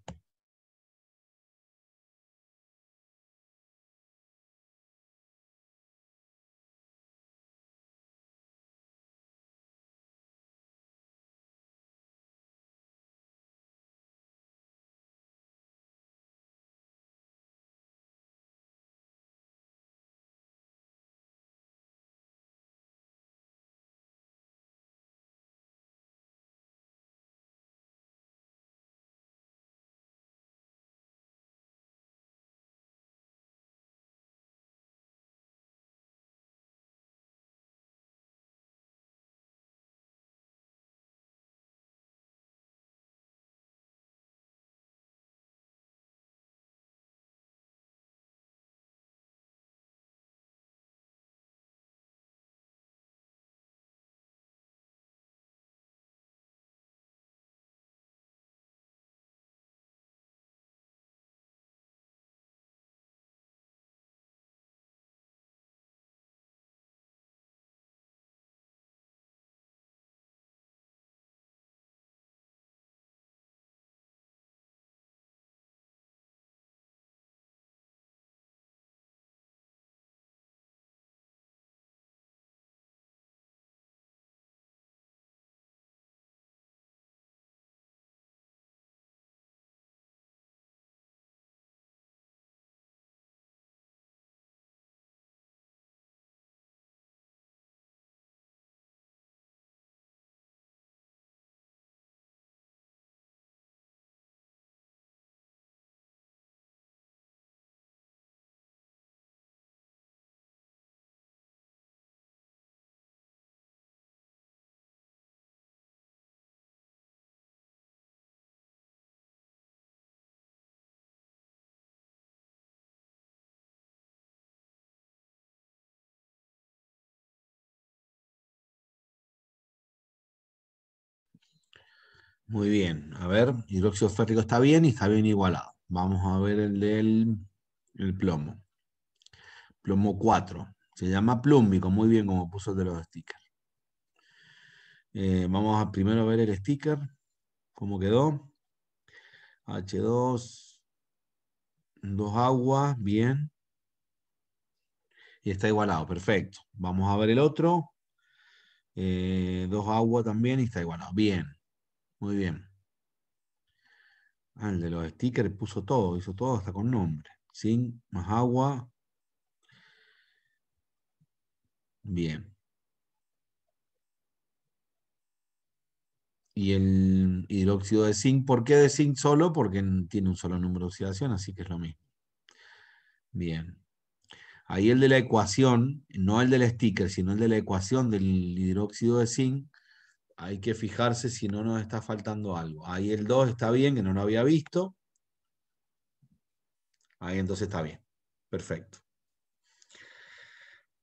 Muy bien. A ver, hidróxido férrico está bien y está bien igualado. Vamos a ver el del plomo. Plomo 4. Se llama plúmbico, muy bien como puso de los stickers. Eh, vamos a primero ver el sticker, cómo quedó. H2, dos aguas, bien. Y está igualado, perfecto. Vamos a ver el otro. Eh, dos aguas también y está igualado, bien. Muy bien. Ah, el de los stickers puso todo, hizo todo hasta con nombre. Sin más agua. Bien. Y el hidróxido de zinc, ¿por qué de zinc solo? Porque tiene un solo número de oxidación, así que es lo mismo. Bien. Ahí el de la ecuación, no el del sticker, sino el de la ecuación del hidróxido de zinc, hay que fijarse si no nos está faltando algo. Ahí el 2 está bien, que no lo había visto. Ahí entonces está bien. Perfecto.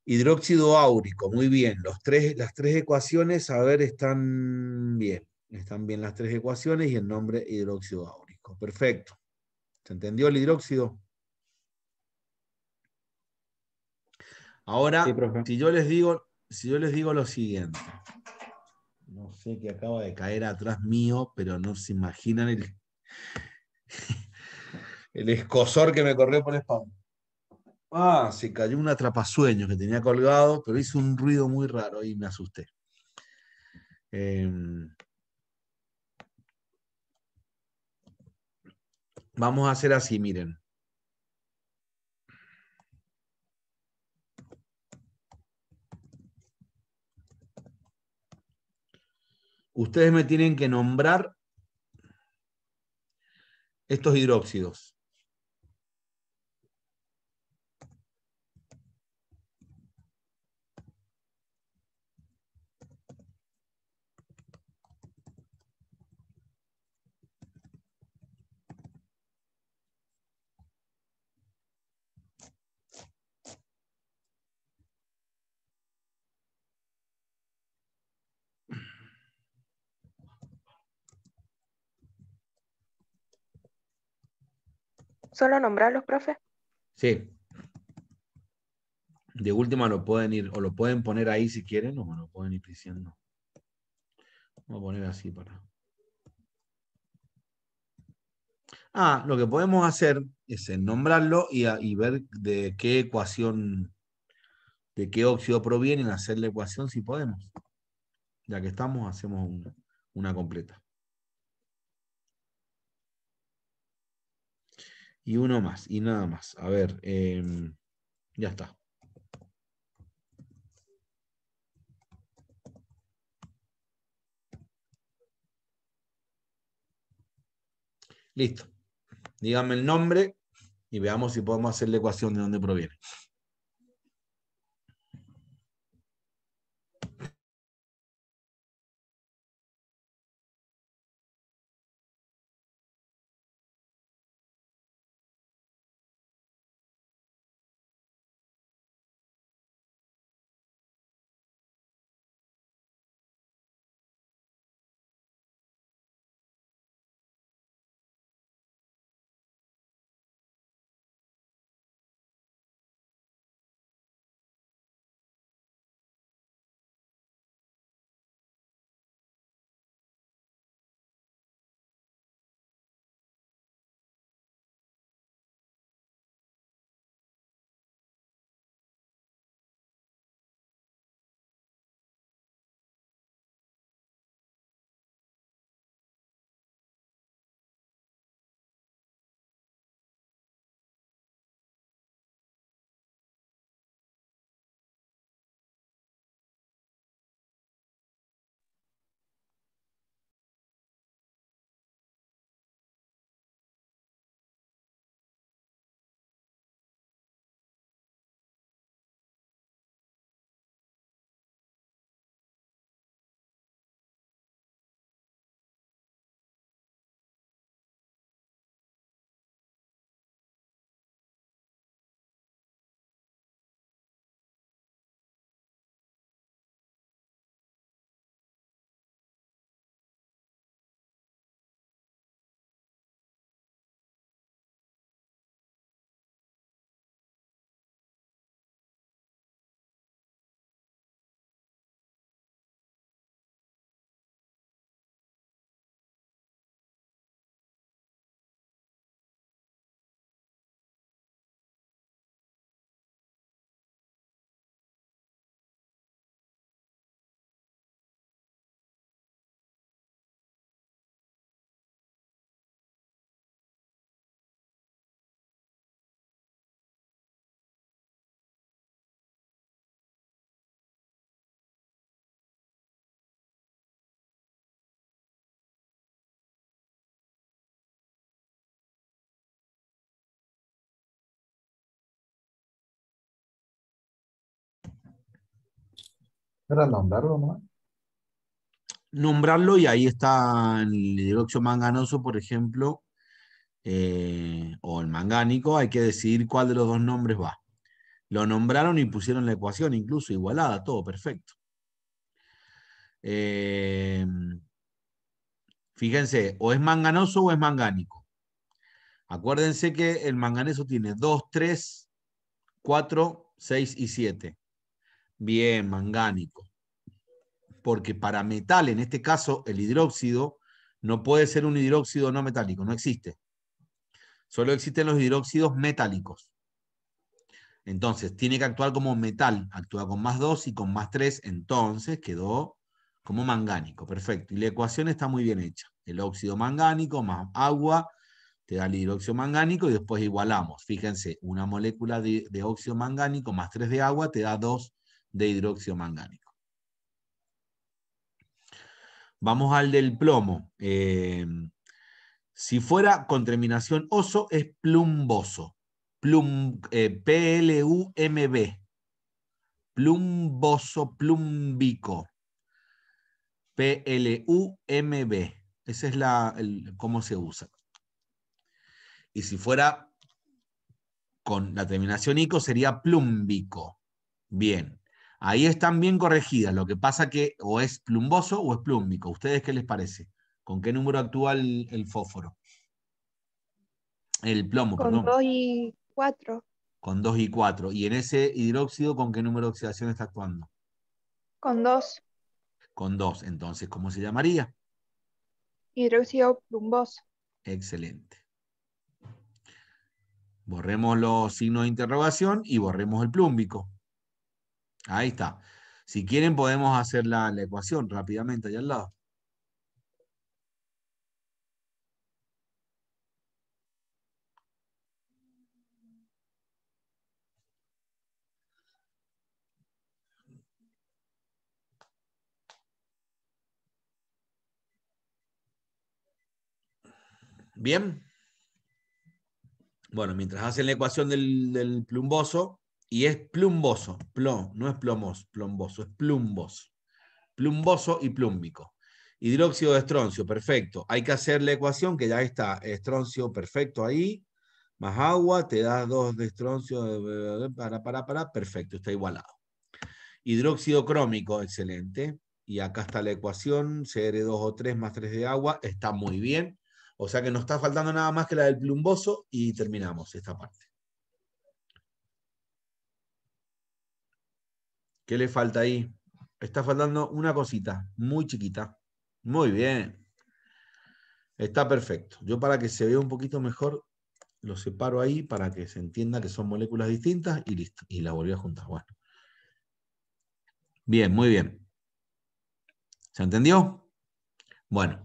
Hidróxido áurico, muy bien. Los las tres ecuaciones, a ver, están bien. Están bien las tres ecuaciones y el nombre hidróxido áurico. Perfecto. ¿Se entendió el hidróxido? Ahora, si, yo les digo, si yo les digo lo siguiente no sé qué acaba de caer atrás mío, pero no se imaginan el, el escosor que me corrió por el espalda. Ah, se cayó un atrapasueño que tenía colgado, pero hizo un ruido muy raro y me asusté. Em, vamos a hacer así, miren. ustedes me tienen que nombrar estos hidróxidos. ¿Solo nombrarlos, profe? Sí. De última lo pueden ir, o lo pueden poner ahí si quieren, o lo pueden ir diciendo. Vamos a poner así para. Ah, lo que podemos hacer es nombrarlo y, y ver de qué ecuación, de qué óxido provienen, hacer la ecuación si podemos. Ya que estamos, hacemos una completa. Y uno más, y nada más. A ver, em, ya está. Listo. Díganme el nombre y veamos si podemos hacer la ecuación de dónde proviene. Era nombrarlo, ¿no? Nombrarlo y ahí está el hidróxido manganoso, por ejemplo, eh, o el mangánico, hay que decidir cuál de los dos nombres va. Lo nombraron y pusieron la ecuación, incluso igualada, todo perfecto. Eh, fíjense, o es manganoso o es mangánico. Acuérdense que el manganeso tiene 2, 3, 4, 6 y 7 bien mangánico. Porque para metal, en este caso, el hidróxido no puede ser un hidróxido no metálico, no existe. Solo existen los hidróxidos metálicos. Entonces, tiene que actuar como metal, actúa con más 2 y con más 3, entonces quedó como mangánico, perfecto. Y la ecuación está muy bien hecha. El óxido mangánico más agua te da el hidróxido mangánico y después igualamos. Fíjense, una molécula de, óxido mangánico más 3 de agua te da 2 de hidróxido mangánico. Vamos al del plomo. Eh, si fuera con terminación oso, es plumboso. Plum, eh, P-L-U-M-B. Plumboso, plumbico. P-L-U-M-B. Ese es la, cómo se usa. Y si fuera con la terminación ico, sería plumbico. Bien. Ahí están bien corregidas. Lo que pasa que o es plumboso o es plúmbico. ¿Ustedes qué les parece? ¿Con qué número actúa el, fósforo? El plomo, Con 2 y 4. Con 2 y 4. ¿Y en ese hidróxido con qué número de oxidación está actuando? Con 2. Con 2. Entonces, ¿cómo se llamaría? Hidróxido plumboso. Excelente. Borremos los signos de interrogación y borremos el plúmbico. Ahí está. Si quieren podemos hacer la, ecuación rápidamente allá al lado. Bien. Bueno, mientras hacen la ecuación del, del plumboso, y es plumboso, plom, no es plomos, plomboso, es plumboso. Plumboso y plúmbico. Hidróxido de estroncio, perfecto. Hay que hacer la ecuación que ya está, estroncio perfecto ahí, más agua, te da dos de estroncio, para, para, para, perfecto, está igualado. Hidróxido crómico, excelente. Y acá está la ecuación, CR2O3 más 3 de agua, está muy bien. O sea que no está faltando nada más que la del plumboso y terminamos esta parte. ¿Qué le falta ahí? Está faltando una cosita, muy chiquita. Muy bien. Está perfecto. Yo para que se vea un poquito mejor, lo separo ahí para que se entienda que son moléculas distintas y listo. Y la volví a juntar. Bueno. Bien, muy bien. ¿Se entendió? Bueno.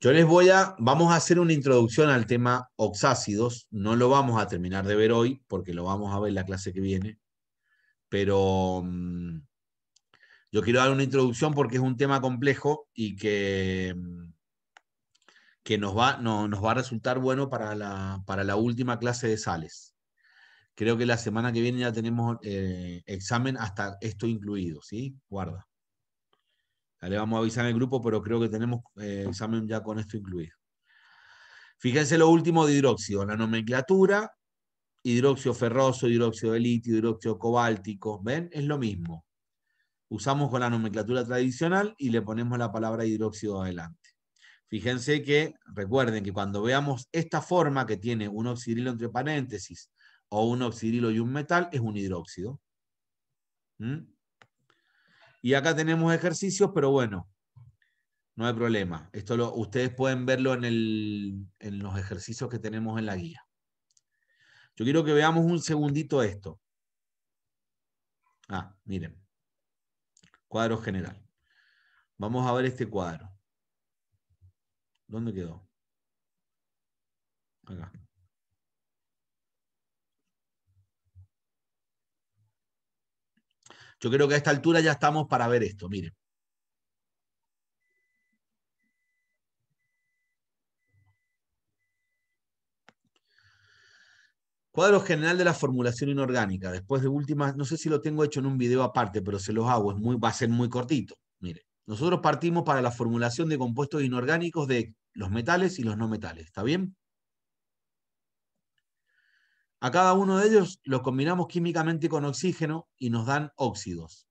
Yo les voy a, vamos a hacer una introducción al tema oxácidos, no lo vamos a terminar de ver hoy porque lo vamos a ver la clase que viene, pero mm, yo quiero dar una introducción porque es un tema complejo y que, mm, que nos, va, a resultar bueno para la, última clase de Sales. Creo que la semana que viene ya tenemos eh, examen hasta esto incluido, ¿sí? Guarda. Ya le vamos a avisar al grupo, pero creo que tenemos eh, examen ya con esto incluido. Fíjense lo último de hidróxido, la nomenclatura, hidróxido ferroso, hidróxido de litio, hidróxido cobáltico, ¿ven? Es lo mismo. Usamos con la nomenclatura tradicional y le ponemos la palabra hidróxido adelante. Fíjense que, recuerden que cuando veamos esta forma que tiene un oxidrilo entre paréntesis o un oxidrilo y un metal, es un hidróxido. ¿Mm? Y acá tenemos ejercicios, pero bueno, no hay problema. Esto lo, ustedes pueden verlo en los ejercicios que tenemos en la guía. Yo quiero que veamos un segundito esto. Ah, miren. Cuadro general. Vamos a ver este cuadro. ¿Dónde quedó? Acá. Yo creo que a esta altura ya estamos para ver esto, miren. Cuadro general de la formulación inorgánica. Después de últimas, no sé si lo tengo hecho en un video aparte, pero se los hago, muy, va a ser muy cortito. Mire, nosotros partimos para la formulación de compuestos inorgánicos de los metales y los no metales. ¿Está bien? A cada uno de ellos los combinamos químicamente con oxígeno y nos dan óxidos.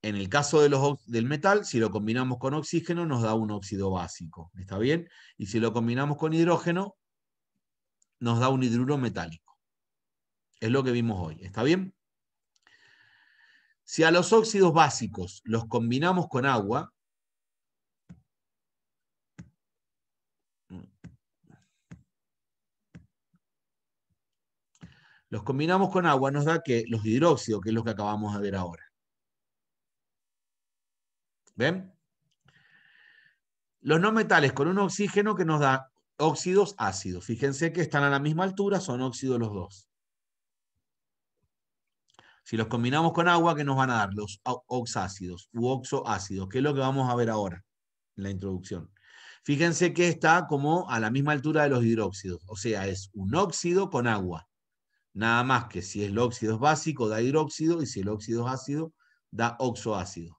En el caso de los, del metal, si lo combinamos con oxígeno, nos da un óxido básico. ¿Está bien? Y si lo combinamos con hidrógeno, nos da un hidruro metálico. Es lo que vimos hoy. ¿Está bien? Si a los óxidos básicos los combinamos con agua, los combinamos con agua, nos da que los hidróxidos, que es lo que acabamos de ver ahora. ¿Ven? Los no metales con un oxígeno que nos da óxidos ácidos. Fíjense que están a la misma altura, son óxidos los dos. Si los combinamos con agua, ¿qué nos van a dar? Los oxácidos u oxoácidos, que es lo que vamos a ver ahora en la introducción. Fíjense que está como a la misma altura de los hidróxidos, o sea, es un óxido con agua. Nada más que si el óxido es básico, da hidróxido, y si el óxido es ácido, da oxoácido.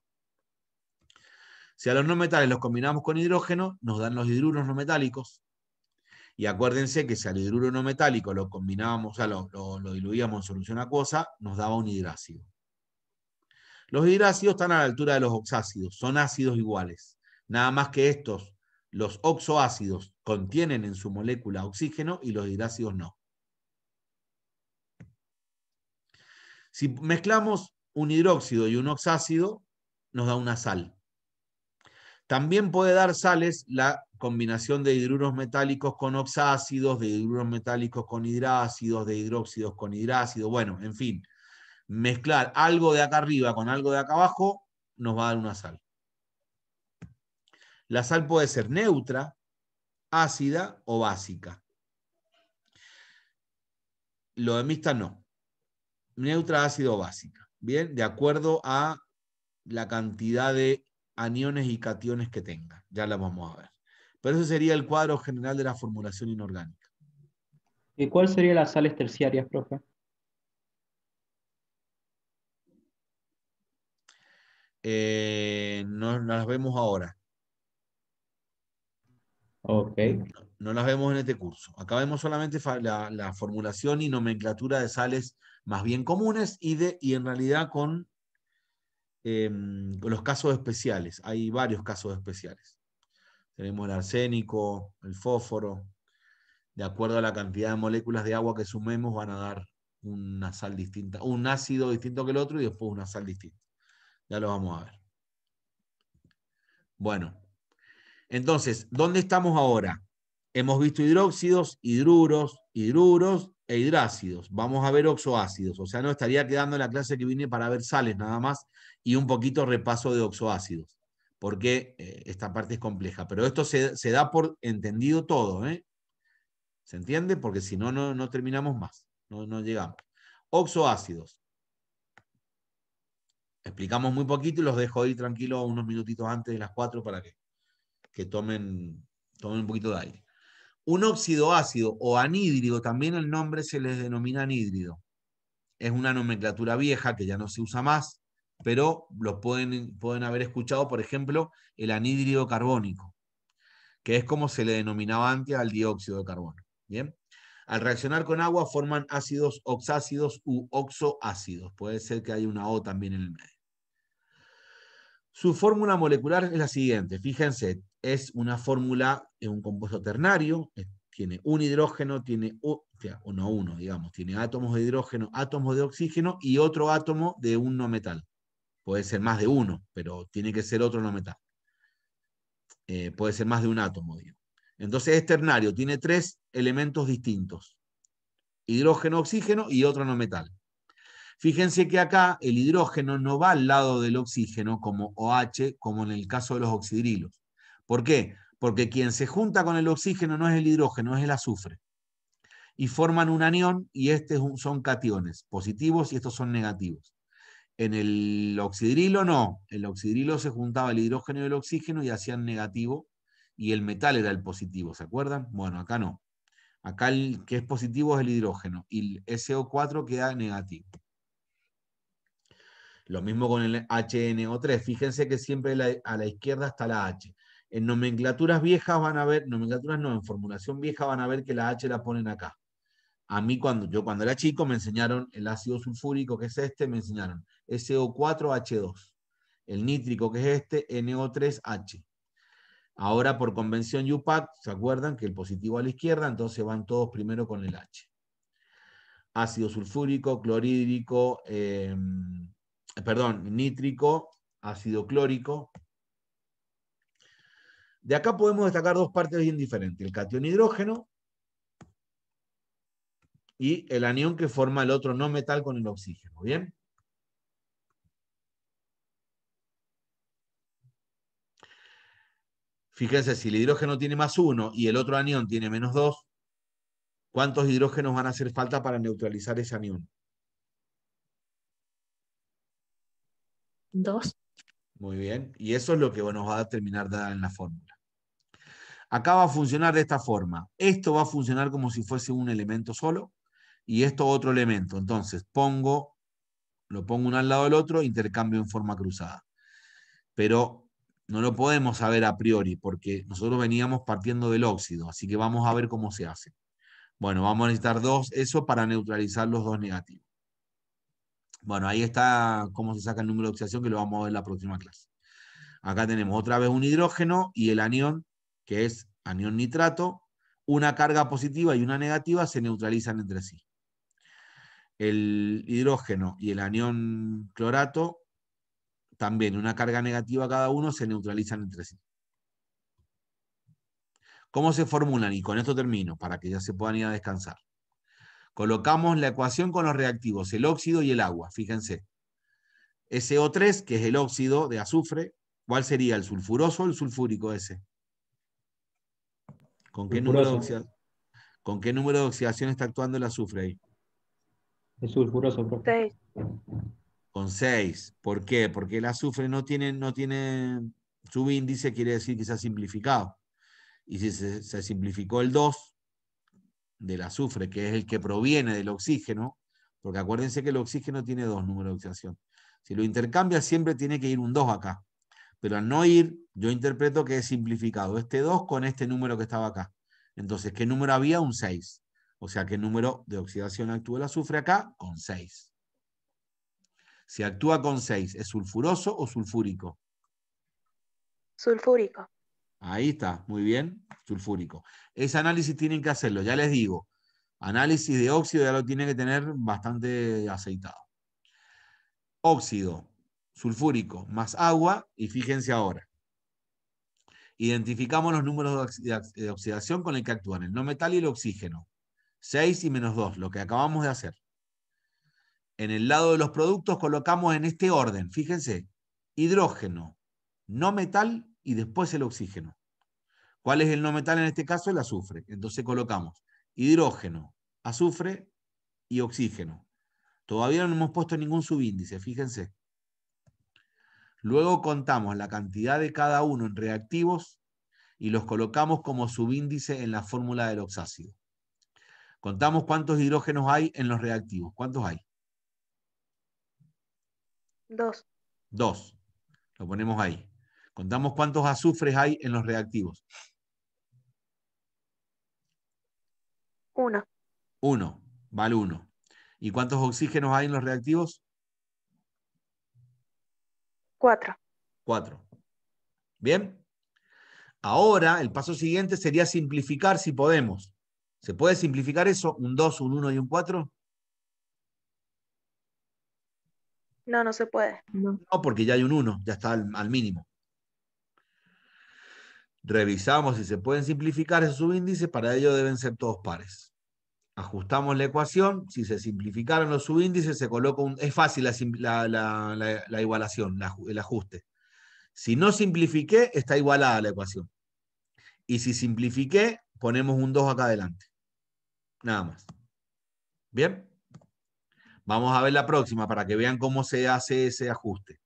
Si a los no metales los combinamos con hidrógeno, nos dan los hidruros no metálicos. Y acuérdense que si al hidruro no metálico lo combinábamos, o sea, lo, diluíamos en solución acuosa, nos daba un hidrácido. Los hidrácidos están a la altura de los oxácidos, son ácidos iguales. Nada más que estos, los oxoácidos, contienen en su molécula oxígeno y los hidrácidos no. Si mezclamos un hidróxido y un oxácido, nos da una sal. También puede dar sales la combinación de hidruros metálicos con oxácidos, de hidruros metálicos con hidrácidos, de hidróxidos con hidrácidos, bueno, en fin. Mezclar algo de acá arriba con algo de acá abajo nos va a dar una sal. La sal puede ser neutra, ácida o básica. Lo de mixta no. Neutra, ácida o básica. Bien, de acuerdo a la cantidad de aniones y cationes que tenga. Ya la vamos a ver. Pero ese sería el cuadro general de la formulación inorgánica. ¿Y cuáles serían las sales terciarias, profe? Eh, no, las vemos ahora. Ok. No, las vemos en este curso. Acá vemos solamente la, la, formulación y nomenclatura de sales más bien comunes y, de, y en realidad con Em, los casos especiales. Hay varios casos especiales. Tenemos el arsénico, el fósforo. De acuerdo a la cantidad de moléculas de agua que sumemos, van a dar una sal distinta, un ácido distinto que el otro y después una sal distinta. Ya lo vamos a ver. Bueno, entonces, ¿dónde estamos ahora? Hemos visto hidróxidos, hidruros, hidruros e hidrácidos. Vamos a ver oxoácidos. O sea, no estaría quedando la clase que viene para ver sales nada más y un poquito repaso de oxoácidos, porque eh, esta parte es compleja. Pero esto se, da por entendido todo. ¿eh? ¿Se entiende? Porque si no, no terminamos más. No, llegamos. Oxoácidos. Explicamos muy poquito y los dejo ir tranquilos unos minutitos antes de las 4 para que, tomen, tomen un poquito de aire. Un óxido ácido o anhídrido, también el nombre se les denomina anhídrido. Es una nomenclatura vieja que ya no se usa más, pero lo pueden, pueden haber escuchado, por ejemplo, el anhídrido carbónico, que es como se le denominaba antes al dióxido de carbono. ¿bien? Al reaccionar con agua forman ácidos oxácidos u oxoácidos. Puede ser que haya una O también en el medio. Su fórmula molecular es la siguiente, fíjense, es una fórmula, es un compuesto ternario, eh, tiene un hidrógeno, tiene, o uno, uno, digamos, tiene átomos de hidrógeno, átomos de oxígeno y otro átomo de un no metal. Puede ser más de uno, pero tiene que ser otro no metal. Eh, puede ser más de un átomo, Entonces es ternario, tiene tres elementos distintos. Hidrógeno, oxígeno y otro no metal. Fíjense que acá el hidrógeno no va al lado del oxígeno como OH, como en el caso de los oxidrilos. ¿Por qué? Porque quien se junta con el oxígeno no es el hidrógeno, es el azufre. Y forman un anión y estos son cationes positivos y estos son negativos. En el oxidrilo no, el oxidrilo se juntaba el hidrógeno y el oxígeno y hacían negativo y el metal era el positivo, ¿se acuerdan? Bueno, acá no. Acá el que es positivo es el hidrógeno y el SO4 queda negativo. Lo mismo con el HNO3. Fíjense que siempre a la izquierda está la H. En nomenclaturas viejas van a ver, nomenclaturas no, en formulación vieja van a ver que la H la ponen acá. A mí cuando yo cuando era chico me enseñaron el ácido sulfúrico, que es este, me enseñaron SO4H2. El nítrico, que es este, NO3H. Ahora por convención UPAC, ¿se acuerdan que el positivo a la izquierda? Entonces van todos primero con el H. Ácido sulfúrico, clorhídrico, eh, perdón, nítrico, ácido clórico. De acá podemos destacar dos partes bien diferentes, el cation hidrógeno y el anión que forma el otro no metal con el oxígeno, ¿bien? Fíjense, si el hidrógeno tiene más uno y el otro anión tiene menos dos, ¿cuántos hidrógenos van a hacer falta para neutralizar ese anión? Dos. Muy bien. Y eso es lo que nos va a terminar de dar en la fórmula. Acá va a funcionar de esta forma. Esto va a funcionar como si fuese un elemento solo y esto otro elemento. Entonces pongo, lo pongo uno al lado del otro, intercambio en forma cruzada. Pero no lo podemos saber a priori porque nosotros veníamos partiendo del óxido, así que vamos a ver cómo se hace. Bueno, vamos a necesitar dos, eso para neutralizar los dos negativos. Bueno, ahí está cómo se saca el número de oxidación que lo vamos a ver en la próxima clase. Acá tenemos otra vez un hidrógeno y el anión, que es anión nitrato. Una carga positiva y una negativa se neutralizan entre sí. El hidrógeno y el anión clorato, también una carga negativa cada uno, se neutralizan entre sí. ¿Cómo se formulan? Y con esto termino, para que ya se puedan ir a descansar. Colocamos la ecuación con los reactivos, el óxido y el agua, fíjense. SO3, que es el óxido de azufre, ¿cuál sería? ¿El sulfuroso o el sulfúrico ese? ¿Con qué, número de, ¿Con qué número de oxidación está actuando el azufre ahí? El sulfuroso, pues. Seis. Con 6. ¿Por qué? Porque el azufre no tiene, no tiene subíndice, quiere decir que se ha simplificado. Y si se, se simplificó el 2, del azufre, que es el que proviene del oxígeno, porque acuérdense que el oxígeno tiene dos números de oxidación. Si lo intercambia, siempre tiene que ir un 2 acá. Pero al no ir, yo interpreto que es simplificado este 2 con este número que estaba acá. Entonces, ¿qué número había? Un 6. O sea, ¿qué número de oxidación actúa el azufre acá? Con 6. Si actúa con 6, ¿es sulfuroso o sulfúrico? Sulfúrico. Ahí está, muy bien, sulfúrico. Ese análisis tienen que hacerlo, ya les digo. Análisis de óxido ya lo tiene que tener bastante aceitado. Óxido sulfúrico más agua, y fíjense ahora. Identificamos los números de oxidación con el que actúan, el no metal y el oxígeno. 6 y menos 2, lo que acabamos de hacer. En el lado de los productos colocamos en este orden, fíjense, hidrógeno, no metal y después el oxígeno. ¿Cuál es el no metal en este caso? El azufre. Entonces colocamos hidrógeno, azufre y oxígeno. Todavía no hemos puesto ningún subíndice, fíjense. Luego contamos la cantidad de cada uno en reactivos y los colocamos como subíndice en la fórmula del oxácido. Contamos cuántos hidrógenos hay en los reactivos. ¿Cuántos hay? Dos. Dos. Lo ponemos ahí. Contamos cuántos azufres hay en los reactivos. Uno. Uno, vale uno. ¿Y cuántos oxígenos hay en los reactivos? Cuatro. Cuatro. Bien. Ahora, el paso siguiente sería simplificar si podemos. ¿Se puede simplificar eso? ¿Un 2, un 1 y un 4? No, no se puede. No, porque ya hay un 1, ya está al mínimo revisamos si se pueden simplificar esos subíndices, para ello deben ser todos pares. Ajustamos la ecuación, si se simplificaron los subíndices, se coloca un... Es fácil la, la igualación, el ajuste. Si no simplifiqué, está igualada la ecuación. Y si simplifiqué, ponemos un 2 acá adelante. Nada más. ¿Bien? Vamos a ver la próxima para que vean cómo se hace ese ajuste.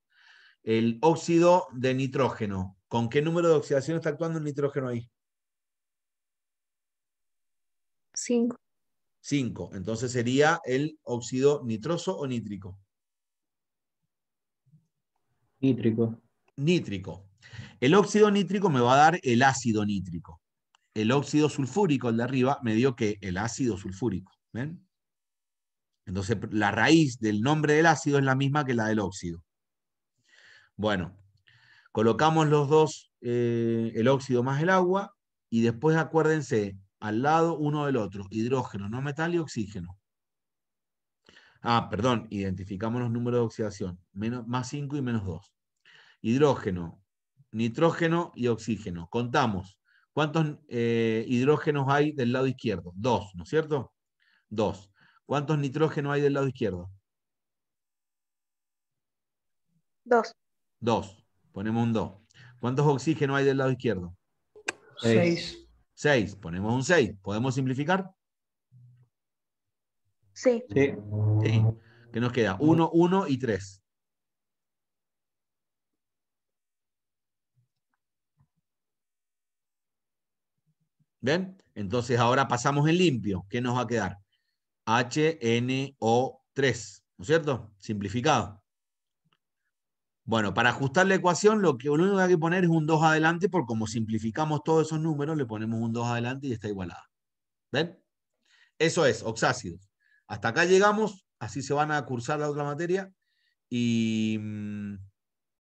El óxido de nitrógeno, ¿Con qué número de oxidación está actuando el nitrógeno ahí? Cinco. 5. Entonces sería el óxido nitroso o nítrico. Nítrico. Nítrico. El óxido nítrico me va a dar el ácido nítrico. El óxido sulfúrico, el de arriba, me dio que el ácido sulfúrico. ¿Ven? Entonces la raíz del nombre del ácido es la misma que la del óxido. Bueno, Colocamos los dos, eh, el óxido más el agua, y después acuérdense, al lado uno del otro, hidrógeno, no metal y oxígeno. Ah, perdón, identificamos los números de oxidación, más 5 y menos 2. Hidrógeno, nitrógeno y oxígeno. Contamos, ¿cuántos eh, hidrógenos hay del lado izquierdo? Dos, ¿no es cierto? Dos. ¿Cuántos nitrógenos hay del lado izquierdo? Dos. Dos. Ponemos un 2. ¿Cuántos oxígenos hay del lado izquierdo? 6. 6. Ponemos un 6. ¿Podemos simplificar? Sí. Sí. sí. ¿Qué nos queda? 1, 1 y 3. ¿Ven? Entonces ahora pasamos en limpio. ¿Qué nos va a quedar? HNO3, ¿no es cierto? Simplificado. Bueno, para ajustar la ecuación, lo, que, uno único que hay que poner es un 2 adelante, porque como simplificamos todos esos números, le ponemos un 2 adelante y está igualada. ¿Ven? Eso es, oxácidos. Hasta acá llegamos, así se van a cursar la otra materia. Y mm,